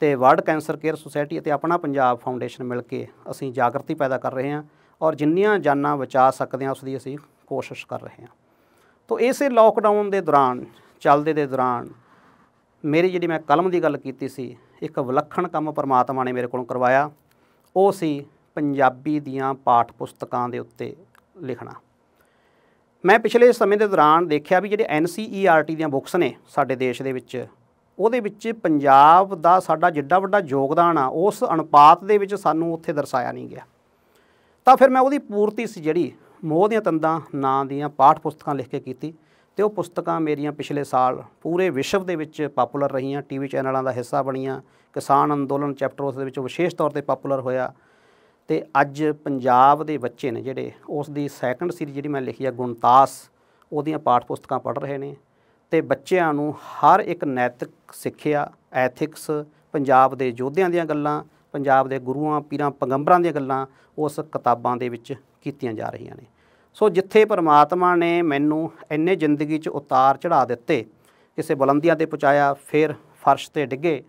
ਤੇ ਵਰਲਡ ਕੈਂਸਰ ਕੇਅਰ ਸੁਸਾਇਟੀ ਅਤੇ ਆਪਣਾ ਪੰਜਾਬ ਫਾਊਂਡੇਸ਼ਨ ਮਿਲ ਕੇ ਅਸੀਂ ਜਾਗਰਤੀ ਪੈਦਾ ਕਰ ਰਹੇ ਹਾਂ ਔਰ ਜਿੰਨੀਆਂ ਜਾਨਾਂ ਬਚਾ ਸਕਦੇ ਹਾਂ ਉਸ ਦੀ ਅਸੀਂ ਕੋਸ਼ਿਸ਼ ਕਰ ਰਹੇ ਹਾਂ ਤੋਂ ਇਸੇ ਲਾਕਡਾਊਨ ਦੇ ਦੌਰਾਨ ਚੱਲਦੇ ਦੇ ਦੌਰਾਨ ਮੇਰੀ ਜਿਹੜੀ ਮੈਂ ਕਲਮ ਦੀ ਗੱਲ ਕੀਤੀ ਸੀ ਇੱਕ ਵਿਲੱਖਣ ਕੰਮ ਪਰਮਾਤਮਾ ਨੇ ਮੇਰੇ ਕੋਲੋਂ ਕਰਵਾਇਆ ਉਹ ਸੀ ਪੰਜਾਬੀ ਦੀਆਂ ਪਾਠ ਪੁਸਤਕਾਂ ਦੇ ਉੱਤੇ ਲਿਖਣਾ ਮੈਂ ਪਿਛਲੇ ਸਮੇਂ ਦੇ ਦੌਰਾਨ ਦੇਖਿਆ ਵੀ ਜਿਹੜੇ NCERT ਦੀਆਂ ਬੁੱਕਸ ਨੇ ਸਾਡੇ ਦੇਸ਼ ਦੇ ਵਿੱਚ ਉਹਦੇ ਵਿੱਚ ਪੰਜਾਬ ਦਾ ਸਾਡਾ ਜਿੱਡਾ ਵੱਡਾ ਯੋਗਦਾਨ ਆ ਉਸ ਅਨੁਪਾਤ ਦੇ ਵਿੱਚ ਸਾਨੂੰ ਉੱਥੇ ਦਰਸਾਇਆ ਨਹੀਂ ਗਿਆ ਤਾਂ ਫਿਰ ਮੈਂ ਉਹਦੀ ਪੂਰਤੀ ਸੀ ਜਿਹੜੀ ਮੋਹ ਦੀਆਂ ਤੰਦਾਂ ਨਾਂ ਦੀਆਂ ਪਾਠ ਪੁਸਤਕਾਂ ਲਿਖ ਕੇ ਕੀਤੀ ਤੇ ਉਹ ਪੁਸਤਕਾਂ ਮੇਰੀਆਂ ਪਿਛਲੇ ਸਾਲ ਪੂਰੇ ਵਿਸ਼ਵ ਦੇ ਵਿੱਚ ਪਪੂਲਰ ਰਹੀਆਂ ਟੀਵੀ ਚੈਨਲਾਂ ਦਾ ਹਿੱਸਾ ਬਣੀਆਂ ਕਿਸਾਨ ਅੰਦੋਲਨ ਚੈਪਟਰ ਉਸ ਦੇ ਵਿੱਚ ਵਿਸ਼ੇਸ਼ ਤੌਰ ਤੇ ਪਪੂਲਰ ਹੋਇਆ ਤੇ ਅੱਜ ਪੰਜਾਬ ਦੇ ਬੱਚੇ ਨੇ ਜਿਹੜੇ ਉਸ ਦੀ ਸੈਕੰਡ ਸੀਰੀ ਜਿਹੜੀ ਮੈਂ ਲਿਖੀ ਆ ਗੁਣਤਾਸ ਉਹਦੀਆਂ ਪਾਠ ਪੁਸਤਕਾਂ ਪੜ੍ਹ ਰਹੇ ਨੇ ਤੇ ਬੱਚਿਆਂ ਨੂੰ ਹਰ ਇੱਕ ਨੈਤਿਕ ਸਿੱਖਿਆ ਐਥਿਕਸ ਪੰਜਾਬ ਦੇ ਯੋਧਿਆਂ ਦੀਆਂ ਗੱਲਾਂ ਪੰਜਾਬ ਦੇ ਗੁਰੂਆਂ ਪੀਰਾਂ ਪੈਗੰਬਰਾਂ ਦੀਆਂ ਗੱਲਾਂ ਉਸ ਕਿਤਾਬਾਂ ਦੇ ਵਿੱਚ ਕੀਤੀਆਂ ਜਾ ਰਹੀਆਂ ਨੇ ਸੋ ਜਿੱਥੇ ਪਰਮਾਤਮਾ ਨੇ ਮੈਨੂੰ ਇੰਨੇ ਜ਼ਿੰਦਗੀ 'ਚ ਉਤਾਰ ਚੜਾ ਦਿੱਤੇ ਕਿਸੇ ਬੁਲੰਦੀਆਂ ਤੇ ਪਹੁੰਚਾਇਆ ਫਿਰ ਫਰਸ਼ ਤੇ ਡਿੱਗੇ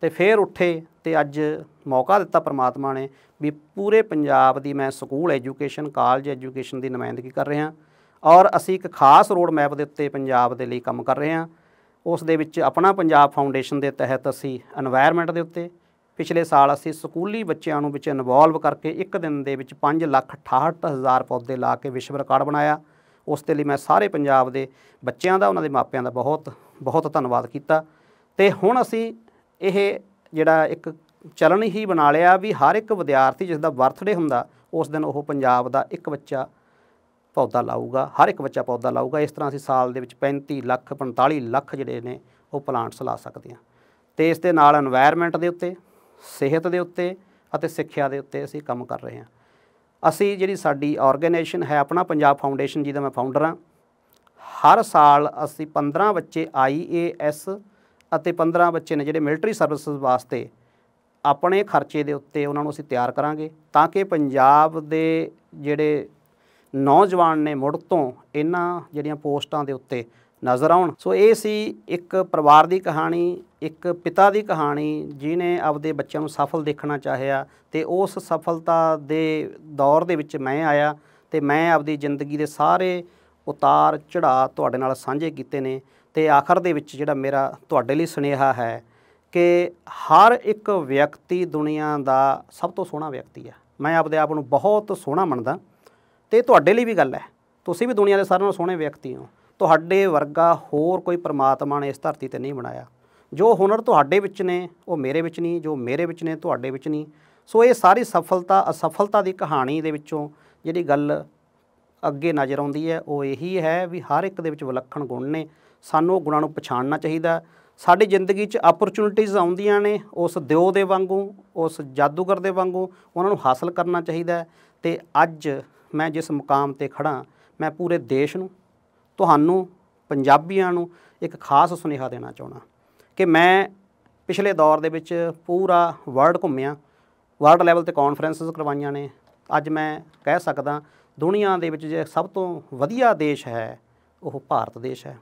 ਤੇ ਫਿਰ ਉੱਠੇ ਤੇ ਅੱਜ ਮੌਕਾ ਦਿੱਤਾ ਪਰਮਾਤਮਾ ਨੇ ਵੀ ਪੂਰੇ ਪੰਜਾਬ ਦੀ ਮੈਂ ਸਕੂਲ ਐਜੂਕੇਸ਼ਨ ਕਾਲਜ ਐਜੂਕੇਸ਼ਨ ਦੀ ਨੁਮਾਇੰਦਗੀ ਕਰ ਰਿਹਾ ਔਰ ਅਸੀਂ ਇੱਕ ਖਾਸ ਰੋਡ ਮੈਪ ਦੇ ਉੱਤੇ ਪੰਜਾਬ ਦੇ ਲਈ ਕੰਮ ਕਰ ਰਹੇ ਹਾਂ ਉਸ ਦੇ ਵਿੱਚ ਆਪਣਾ ਪੰਜਾਬ ਫਾਊਂਡੇਸ਼ਨ ਦੇ ਤਹਿਤ ਅਸੀਂ এনवायरमेंट ਦੇ ਉੱਤੇ ਪਿਛਲੇ ਸਾਲ ਅਸੀਂ ਸਕੂਲੀ ਬੱਚਿਆਂ ਨੂੰ ਵਿੱਚ ਇਨਵੋਲਵ ਕਰਕੇ ਇੱਕ ਦਿਨ ਦੇ ਵਿੱਚ 5 ਲੱਖ 68000 ਪੌਦੇ ਲਾ ਕੇ ਵਿਸ਼ਵ ਰਿਕਾਰਡ ਬਣਾਇਆ ਉਸ ਦੇ ਲਈ ਮੈਂ ਸਾਰੇ ਪੰਜਾਬ ਦੇ ਬੱਚਿਆਂ ਦਾ ਉਹਨਾਂ ਦੇ ਮਾਪਿਆਂ ਦਾ ਬਹੁਤ ਬਹੁਤ ਧੰਨਵਾਦ ਕੀਤਾ ਤੇ ਹੁਣ ਅਸੀਂ ਇਹ ਜਿਹੜਾ ਇੱਕ ਚਲਨ ਹੀ ਬਣਾ ਲਿਆ ਵੀ ਹਰ ਇੱਕ ਵਿਦਿਆਰਥੀ ਜਿਸ ਦਾ ਬਰਥਡੇ ਹੁੰਦਾ ਉਸ ਦਿਨ ਉਹ ਪੰਜਾਬ ਦਾ ਇੱਕ ਬੱਚਾ ਪੌਦਾ ਲਾਊਗਾ ਹਰ ਇੱਕ ਬੱਚਾ ਪੌਦਾ ਲਾਊਗਾ ਇਸ ਤਰ੍ਹਾਂ ਅਸੀਂ ਸਾਲ ਦੇ ਵਿੱਚ 35 ਲੱਖ 45 ਲੱਖ ਜਿਹੜੇ ਨੇ ਉਹ ਪਲਾਂਟਸ ਲਾ ਸਕਦੇ ਆ ਤੇ ਇਸ ਦੇ ਨਾਲ এনवायरमेंट ਦੇ ਉੱਤੇ ਸਿਹਤ ਦੇ ਉੱਤੇ ਅਤੇ ਸਿੱਖਿਆ ਦੇ ਉੱਤੇ ਅਸੀਂ ਕੰਮ ਕਰ ਰਹੇ ਹਾਂ ਅਸੀਂ ਜਿਹੜੀ ਸਾਡੀ ਆਰਗੇਨਾਈਜੇਸ਼ਨ ਹੈ ਆਪਣਾ ਪੰਜਾਬ ਫਾਊਂਡੇਸ਼ਨ ਜਿਹਦਾ ਮੈਂ ਫਾਊਂਡਰ ਹਾਂ ਹਰ ਸਾਲ ਅਸੀਂ 15 ਬੱਚੇ ਆਈਏਐਸ ਅਤੇ 15 ਬੱਚੇ ਨੇ ਜਿਹੜੇ ਮਿਲਟਰੀ ਸਰਵਿਸਿਜ਼ ਵਾਸਤੇ ਆਪਣੇ ਖਰਚੇ ਦੇ ਉੱਤੇ ਉਹਨਾਂ ਨੂੰ ਅਸੀਂ ਤਿਆਰ ਕਰਾਂਗੇ ਤਾਂ ਕਿ ਪੰਜਾਬ ਦੇ ਜਿਹੜੇ ਨੌਜਵਾਨ ਨੇ ਮੁੜ ਤੋਂ ਇਹਨਾਂ ਜਿਹੜੀਆਂ ਪੋਸਟਾਂ ਦੇ ਉੱਤੇ ਨਜ਼ਰ ਆਉਣ ਸੋ ਇਹ ਸੀ ਇੱਕ ਪਰਿਵਾਰ ਦੀ ਕਹਾਣੀ ਇੱਕ ਪਿਤਾ ਦੀ ਕਹਾਣੀ ਜਿਨੇ ਆਪਦੇ ਬੱਚਿਆਂ ਨੂੰ ਸਫਲ ਦੇਖਣਾ ਚਾਹਿਆ ਤੇ ਉਸ ਸਫਲਤਾ ਦੇ ਦੌਰ ਦੇ ਵਿੱਚ ਮੈਂ ਆਇਆ ਤੇ ਮੈਂ ਆਪਦੀ ਜ਼ਿੰਦਗੀ ਦੇ ਸਾਰੇ ਉਤਾਰ ਚੜਾ ਤੁਹਾਡੇ ਨਾਲ ਸਾਂਝੇ ਕੀਤੇ ਨੇ ਤੇ ਆਖਰ ਦੇ ਵਿੱਚ ਜਿਹੜਾ ਮੇਰਾ ਤੁਹਾਡੇ ਲਈ ਸੁਨੇਹਾ ਹੈ ਕਿ ਹਰ ਇੱਕ ਵਿਅਕਤੀ ਦੁਨੀਆ ਦਾ ਸਭ ਤੋਂ ਸੋਹਣਾ ਵਿਅਕਤੀ ਆ ਮੈਂ ਆਪਦੇ ਆਪ ਨੂੰ ਬਹੁਤ ਸੋਹਣਾ ਮੰਨਦਾ ਤੇ ਤੁਹਾਡੇ ਲਈ ਵੀ ਗੱਲ ਹੈ ਤੁਸੀਂ ਵੀ ਦੁਨੀਆ ਦੇ ਸਾਰਿਆਂ ਨਾਲੋਂ ਸੋਹਣੇ ਵਿਅਕਤੀ ਹੋ ਤੁਹਾਡੇ ਵਰਗਾ ਹੋਰ ਕੋਈ ਪ੍ਰਮਾਤਮਾ ਨੇ ਇਸ ਧਰਤੀ ਤੇ ਨਹੀਂ ਬਣਾਇਆ ਜੋ ਹੁਨਰ ਤੁਹਾਡੇ ਵਿੱਚ ਨੇ ਉਹ ਮੇਰੇ ਵਿੱਚ ਨਹੀਂ ਜੋ ਮੇਰੇ ਵਿੱਚ ਨੇ ਤੁਹਾਡੇ ਵਿੱਚ ਨਹੀਂ ਸੋ ਇਹ ਸਾਰੀ ਸਫਲਤਾ ਅਸਫਲਤਾ ਦੀ ਕਹਾਣੀ ਦੇ ਵਿੱਚੋਂ ਜਿਹੜੀ ਗੱਲ ਅੱਗੇ ਨਜ਼ਰ ਆਉਂਦੀ ਹੈ ਉਹ ਇਹੀ ਹੈ ਵੀ ਹਰ ਇੱਕ ਦੇ ਵਿੱਚ ਵਿਲੱਖਣ ਗੁਣ ਨੇ ਸਾਨੂੰ ਉਹ ਗੁਣਾਂ ਨੂੰ ਪਛਾਣਨਾ ਚਾਹੀਦਾ ਸਾਡੀ ਜ਼ਿੰਦਗੀ 'ਚ ਓਪਰਚੁਨਿਟੀਆਂ ਆਉਂਦੀਆਂ ਨੇ ਉਸ ਦਿਓ ਦੇ ਵਾਂਗੂ ਉਸ ਜਾਦੂਗਰ ਦੇ ਵਾਂਗੂ ਉਹਨਾਂ ਨੂੰ ਹਾਸਲ ਕਰਨਾ ਚਾਹੀਦਾ ਤੇ ਅੱਜ ਮੈਂ ਜਿਸ ਮੁਕਾਮ ਤੇ ਖੜਾ ਮੈਂ ਪੂਰੇ ਦੇਸ਼ ਨੂੰ ਤੁਹਾਨੂੰ ਪੰਜਾਬੀਆਂ ਨੂੰ ਇੱਕ ਖਾਸ ਸੁਨੇਹਾ ਦੇਣਾ ਚਾਹਣਾ ਕਿ ਮੈਂ ਪਿਛਲੇ ਦੌਰ ਦੇ ਵਿੱਚ ਪੂਰਾ ਵਰਲਡ ਘੁੰਮਿਆ ਵਰਲਡ ਲੈਵਲ ਤੇ ਕਾਨਫਰੰਸਸ ਕਰਵਾਈਆਂ ਨੇ ਅੱਜ ਮੈਂ ਕਹਿ ਸਕਦਾ ਦੁਨੀਆ ਦੇ ਵਿੱਚ ਜੇ ਸਭ ਤੋਂ ਵਧੀਆ ਦੇਸ਼ ਹੈ ਉਹ ਭਾਰਤ ਦੇਸ਼ ਹੈ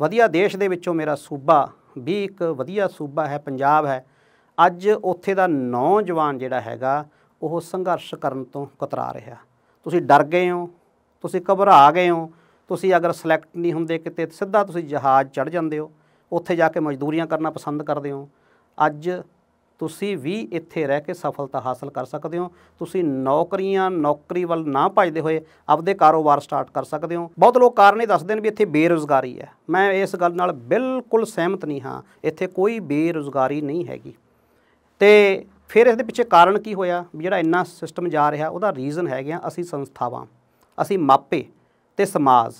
ਵਧੀਆ ਦੇਸ਼ ਦੇ ਵਿੱਚੋਂ ਮੇਰਾ ਸੂਬਾ ਵੀ ਇੱਕ ਵਧੀਆ ਸੂਬਾ ਹੈ ਪੰਜਾਬ ਹੈ ਅੱਜ ਉੱਥੇ ਦਾ ਨੌਜਵਾਨ ਜਿਹੜਾ ਹੈਗਾ ਉਹ ਸੰਘਰਸ਼ ਕਰਨ ਤੋਂ ਕਤਰਾ ਰਿਹਾ ਤੁਸੀਂ ਡਰ ਗਏ ਹੋ ਤੁਸੀਂ ਘਬਰਾ ਗਏ ਹੋ ਤੁਸੀਂ ਅਗਰ ਸਿਲੈਕਟ ਨਹੀਂ ਹੁੰਦੇ ਕਿਤੇ ਸਿੱਧਾ ਤੁਸੀਂ ਜਹਾਜ਼ ਚੜ ਜਾਂਦੇ ਹੋ ਉੱਥੇ ਜਾ ਕੇ ਮਜ਼ਦੂਰੀਆਂ ਕਰਨਾ ਪਸੰਦ ਕਰਦੇ ਹੋ ਅੱਜ ਤੁਸੀਂ ਵੀ ਇੱਥੇ ਰਹਿ ਕੇ ਸਫਲਤਾ ਹਾਸਲ ਕਰ ਸਕਦੇ ਹੋ ਤੁਸੀਂ ਨੌਕਰੀਆਂ ਨੌਕਰੀ ਵੱਲ ਨਾ ਭਜਦੇ ਹੋਏ ਆਪਦੇ ਕਾਰੋਬਾਰ ਸਟਾਰਟ ਕਰ ਸਕਦੇ ਹੋ ਬਹੁਤ ਲੋਕ ਕਾਰਨ ਇਹ ਦੱਸਦੇ ਨੇ ਵੀ ਇੱਥੇ ਬੇਰੋਜ਼ਗਾਰੀ ਹੈ ਮੈਂ ਇਸ ਗੱਲ ਨਾਲ ਬਿਲਕੁਲ ਸਹਿਮਤ ਨਹੀਂ ਹਾਂ ਇੱਥੇ ਕੋਈ ਬੇਰੋਜ਼ਗਾਰੀ ਨਹੀਂ ਹੈਗੀ ਤੇ ਫਿਰ ਇਸ ਦੇ ਪਿੱਛੇ ਕਾਰਨ ਕੀ ਹੋਇਆ ਜਿਹੜਾ ਇੰਨਾ ਸਿਸਟਮ ਜਾ ਰਿਹਾ ਉਹਦਾ ਰੀਜ਼ਨ ਹੈਗੇ ਆ ਅਸੀਂ ਸੰਸਥਾਵਾਂ ਅਸੀਂ ਮਾਪੇ ਤੇ ਸਮਾਜ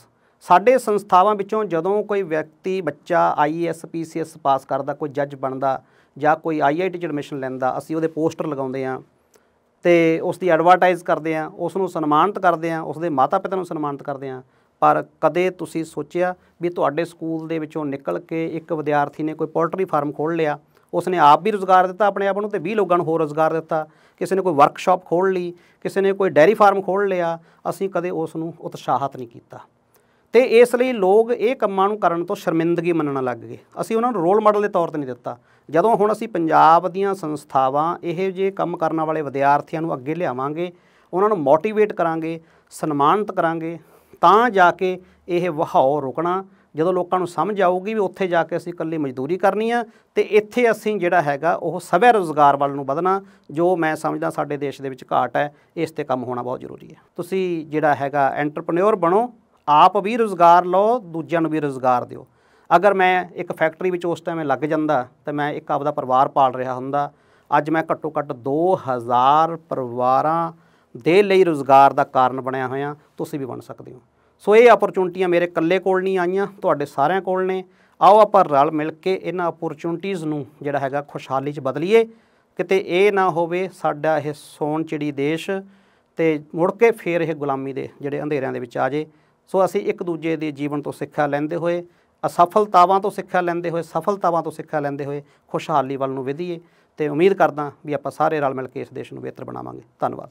ਸਾਡੇ ਸੰਸਥਾਵਾਂ ਵਿੱਚੋਂ ਜਦੋਂ ਕੋਈ ਵਿਅਕਤੀ ਬੱਚਾ ਆਈਐਸ ਪੀਸੀਐਸ ਪਾਸ ਕਰਦਾ ਕੋਈ ਜੱਜ ਬਣਦਾ ਜਾਂ ਕੋਈ ਆਈਆਈਟੀ ਚ ਐਡਮਿਸ਼ਨ ਲੈਂਦਾ ਅਸੀਂ ਉਹਦੇ ਪੋਸਟਰ ਲਗਾਉਂਦੇ ਆਂ ਤੇ ਉਸ ਦੀ ਐਡਵਰਟਾਈਜ਼ ਕਰਦੇ ਆਂ ਉਸ ਨੂੰ ਸਨਮਾਨਿਤ ਕਰਦੇ ਆਂ ਉਸ ਦੇ ਮਾਤਾ ਪਿਤਾ ਨੂੰ ਸਨਮਾਨਿਤ ਕਰਦੇ ਆਂ ਪਰ ਕਦੇ ਤੁਸੀਂ ਸੋਚਿਆ ਵੀ ਤੁਹਾਡੇ ਸਕੂਲ ਦੇ ਵਿੱਚੋਂ ਨਿਕਲ ਕੇ ਇੱਕ ਵਿਦਿਆਰਥੀ ਨੇ ਕੋਈ ਪੋਲਟਰੀ ਫਾਰਮ ਖੋਲ੍ਹ ਲਿਆ ਉਸਨੇ ਆਪ ਵੀ ਰੋਜ਼ਗਾਰ ਦਿੱਤਾ ਆਪਣੇ ਆਪ ਨੂੰ ਤੇ 20 ਲੋਕਾਂ ਨੂੰ ਹੋਰ ਰੋਜ਼ਗਾਰ ਦਿੱਤਾ ਕਿਸੇ ਨੇ ਕੋਈ ਵਰਕਸ਼ਾਪ ਖੋਲ ਲਈ ਕਿਸੇ ਨੇ ਕੋਈ ਡੈਰੀ ਫਾਰਮ ਖੋਲ ਲਿਆ ਅਸੀਂ ਕਦੇ ਉਸ ਨੂੰ ਉਤਸ਼ਾਹਤ ਨਹੀਂ ਕੀਤਾ ਤੇ ਇਸ ਲਈ ਲੋਕ ਇਹ ਕੰਮਾਂ ਨੂੰ ਕਰਨ ਤੋਂ ਸ਼ਰਮਿੰਦਗੀ ਮੰਨਣ ਲੱਗ ਗਏ ਅਸੀਂ ਉਹਨਾਂ ਨੂੰ ਰੋਲ ਮਾਡਲ ਦੇ ਤੌਰ ਤੇ ਨਹੀਂ ਦਿੱਤਾ ਜਦੋਂ ਹੁਣ ਅਸੀਂ ਪੰਜਾਬ ਦੀਆਂ ਸੰਸਥਾਵਾਂ ਇਹ ਜੇ ਕੰਮ ਕਰਨ ਵਾਲੇ ਵਿਦਿਆਰਥੀਆਂ ਨੂੰ ਅੱਗੇ ਲਿਆਵਾਂਗੇ ਉਹਨਾਂ ਨੂੰ ਮੋਟੀਵੇਟ ਕਰਾਂਗੇ ਸਨਮਾਨਿਤ ਕਰਾਂਗੇ ਤਾਂ ਜਾ ਕੇ ਇਹ ਵਹਾਅ ਰੁਕਣਾ ਜਦੋਂ ਲੋਕਾਂ ਨੂੰ ਸਮਝ ਆਊਗੀ ਵੀ ਉੱਥੇ ਜਾ ਕੇ ਅਸੀਂ ਇਕੱਲੀ ਮਜ਼ਦੂਰੀ ਕਰਨੀ ਆ ਤੇ ਇੱਥੇ ਅਸੀਂ ਜਿਹੜਾ ਹੈਗਾ ਉਹ ਸਵੈ ਰੋਜ਼ਗਾਰ ਵੱਲ ਨੂੰ ਵਧਣਾ ਜੋ ਮੈਂ ਸਮਝਦਾ ਸਾਡੇ ਦੇਸ਼ ਦੇ ਵਿੱਚ ਘਾਟ ਹੈ ਇਸ ਤੇ ਕੰਮ ਹੋਣਾ ਬਹੁਤ ਜ਼ਰੂਰੀ ਹੈ ਤੁਸੀਂ ਜਿਹੜਾ ਹੈਗਾ ਐਂਟਰਪ੍ਰੈਨਿਓਰ ਬਣੋ ਆਪ ਵੀ ਰੋਜ਼ਗਾਰ ਲਓ ਦੂਜਿਆਂ ਨੂੰ ਵੀ ਰੋਜ਼ਗਾਰ ਦਿਓ ਅਗਰ ਮੈਂ ਇੱਕ ਫੈਕਟਰੀ ਵਿੱਚ ਉਸ ਟਾਈਮ ਲੱਗ ਜਾਂਦਾ ਤੇ ਮੈਂ ਇੱਕ ਆਪਦਾ ਪਰਿਵਾਰ ਪਾਲ ਰਿਹਾ ਹੁੰਦਾ ਅੱਜ ਮੈਂ ਘੱਟੋ ਘੱਟ 2000 ਪਰਿਵਾਰਾਂ ਦੇ ਲਈ ਰੋਜ਼ਗਾਰ ਦਾ ਕਾਰਨ ਬਣਿਆ ਹੋਇਆ ਤੁਸੀਂ ਵੀ ਬਣ ਸਕਦੇ ਹੋ ਸੋ ਇਹ ਅਪਰਚੂਨਿਟੀਆਂ ਮੇਰੇ ਇਕੱਲੇ ਕੋਲ ਨਹੀਂ ਆਈਆਂ ਤੁਹਾਡੇ ਸਾਰਿਆਂ ਕੋਲ ਨੇ ਆਓ ਆਪਾਂ ਰਲ ਮਿਲ ਕੇ ਇਹਨਾਂ ਅਪਰਚੂਨਿਟੀਆਂ ਨੂੰ ਜਿਹੜਾ ਹੈਗਾ ਖੁਸ਼ਹਾਲੀ 'ਚ ਬਦਲੀਏ ਕਿਤੇ ਇਹ ਨਾ ਹੋਵੇ ਸਾਡਾ ਇਹ ਸੋਨ ਚਿੜੀ ਦੇਸ਼ ਤੇ ਮੁੜ ਕੇ ਫੇਰ ਇਹ ਗੁਲਾਮੀ ਦੇ ਜਿਹੜੇ ਅੰਧੇਰਿਆਂ ਦੇ ਵਿੱਚ ਆ ਜੇ ਸੋ ਅਸੀਂ ਇੱਕ ਦੂਜੇ ਦੇ ਜੀਵਨ ਤੋਂ ਸਿੱਖਿਆ ਲੈਂਦੇ ਹੋਏ ਅਸਫਲਤਾਵਾਂ ਤੋਂ ਸਿੱਖਿਆ ਲੈਂਦੇ ਹੋਏ ਸਫਲਤਾਵਾਂ ਤੋਂ ਸਿੱਖਿਆ ਲੈਂਦੇ ਹੋਏ ਖੁਸ਼ਹਾਲੀ ਵੱਲ ਨੂੰ ਵਧੀਏ ਤੇ ਉਮੀਦ ਕਰਦਾ ਵੀ ਆਪਾਂ ਸਾਰੇ ਰਲ ਮਿਲ ਕੇ ਇਸ ਦੇਸ਼ ਨੂੰ ਬਿਹਤਰ ਬਣਾਵਾਂਗੇ ਧੰਨਵਾਦ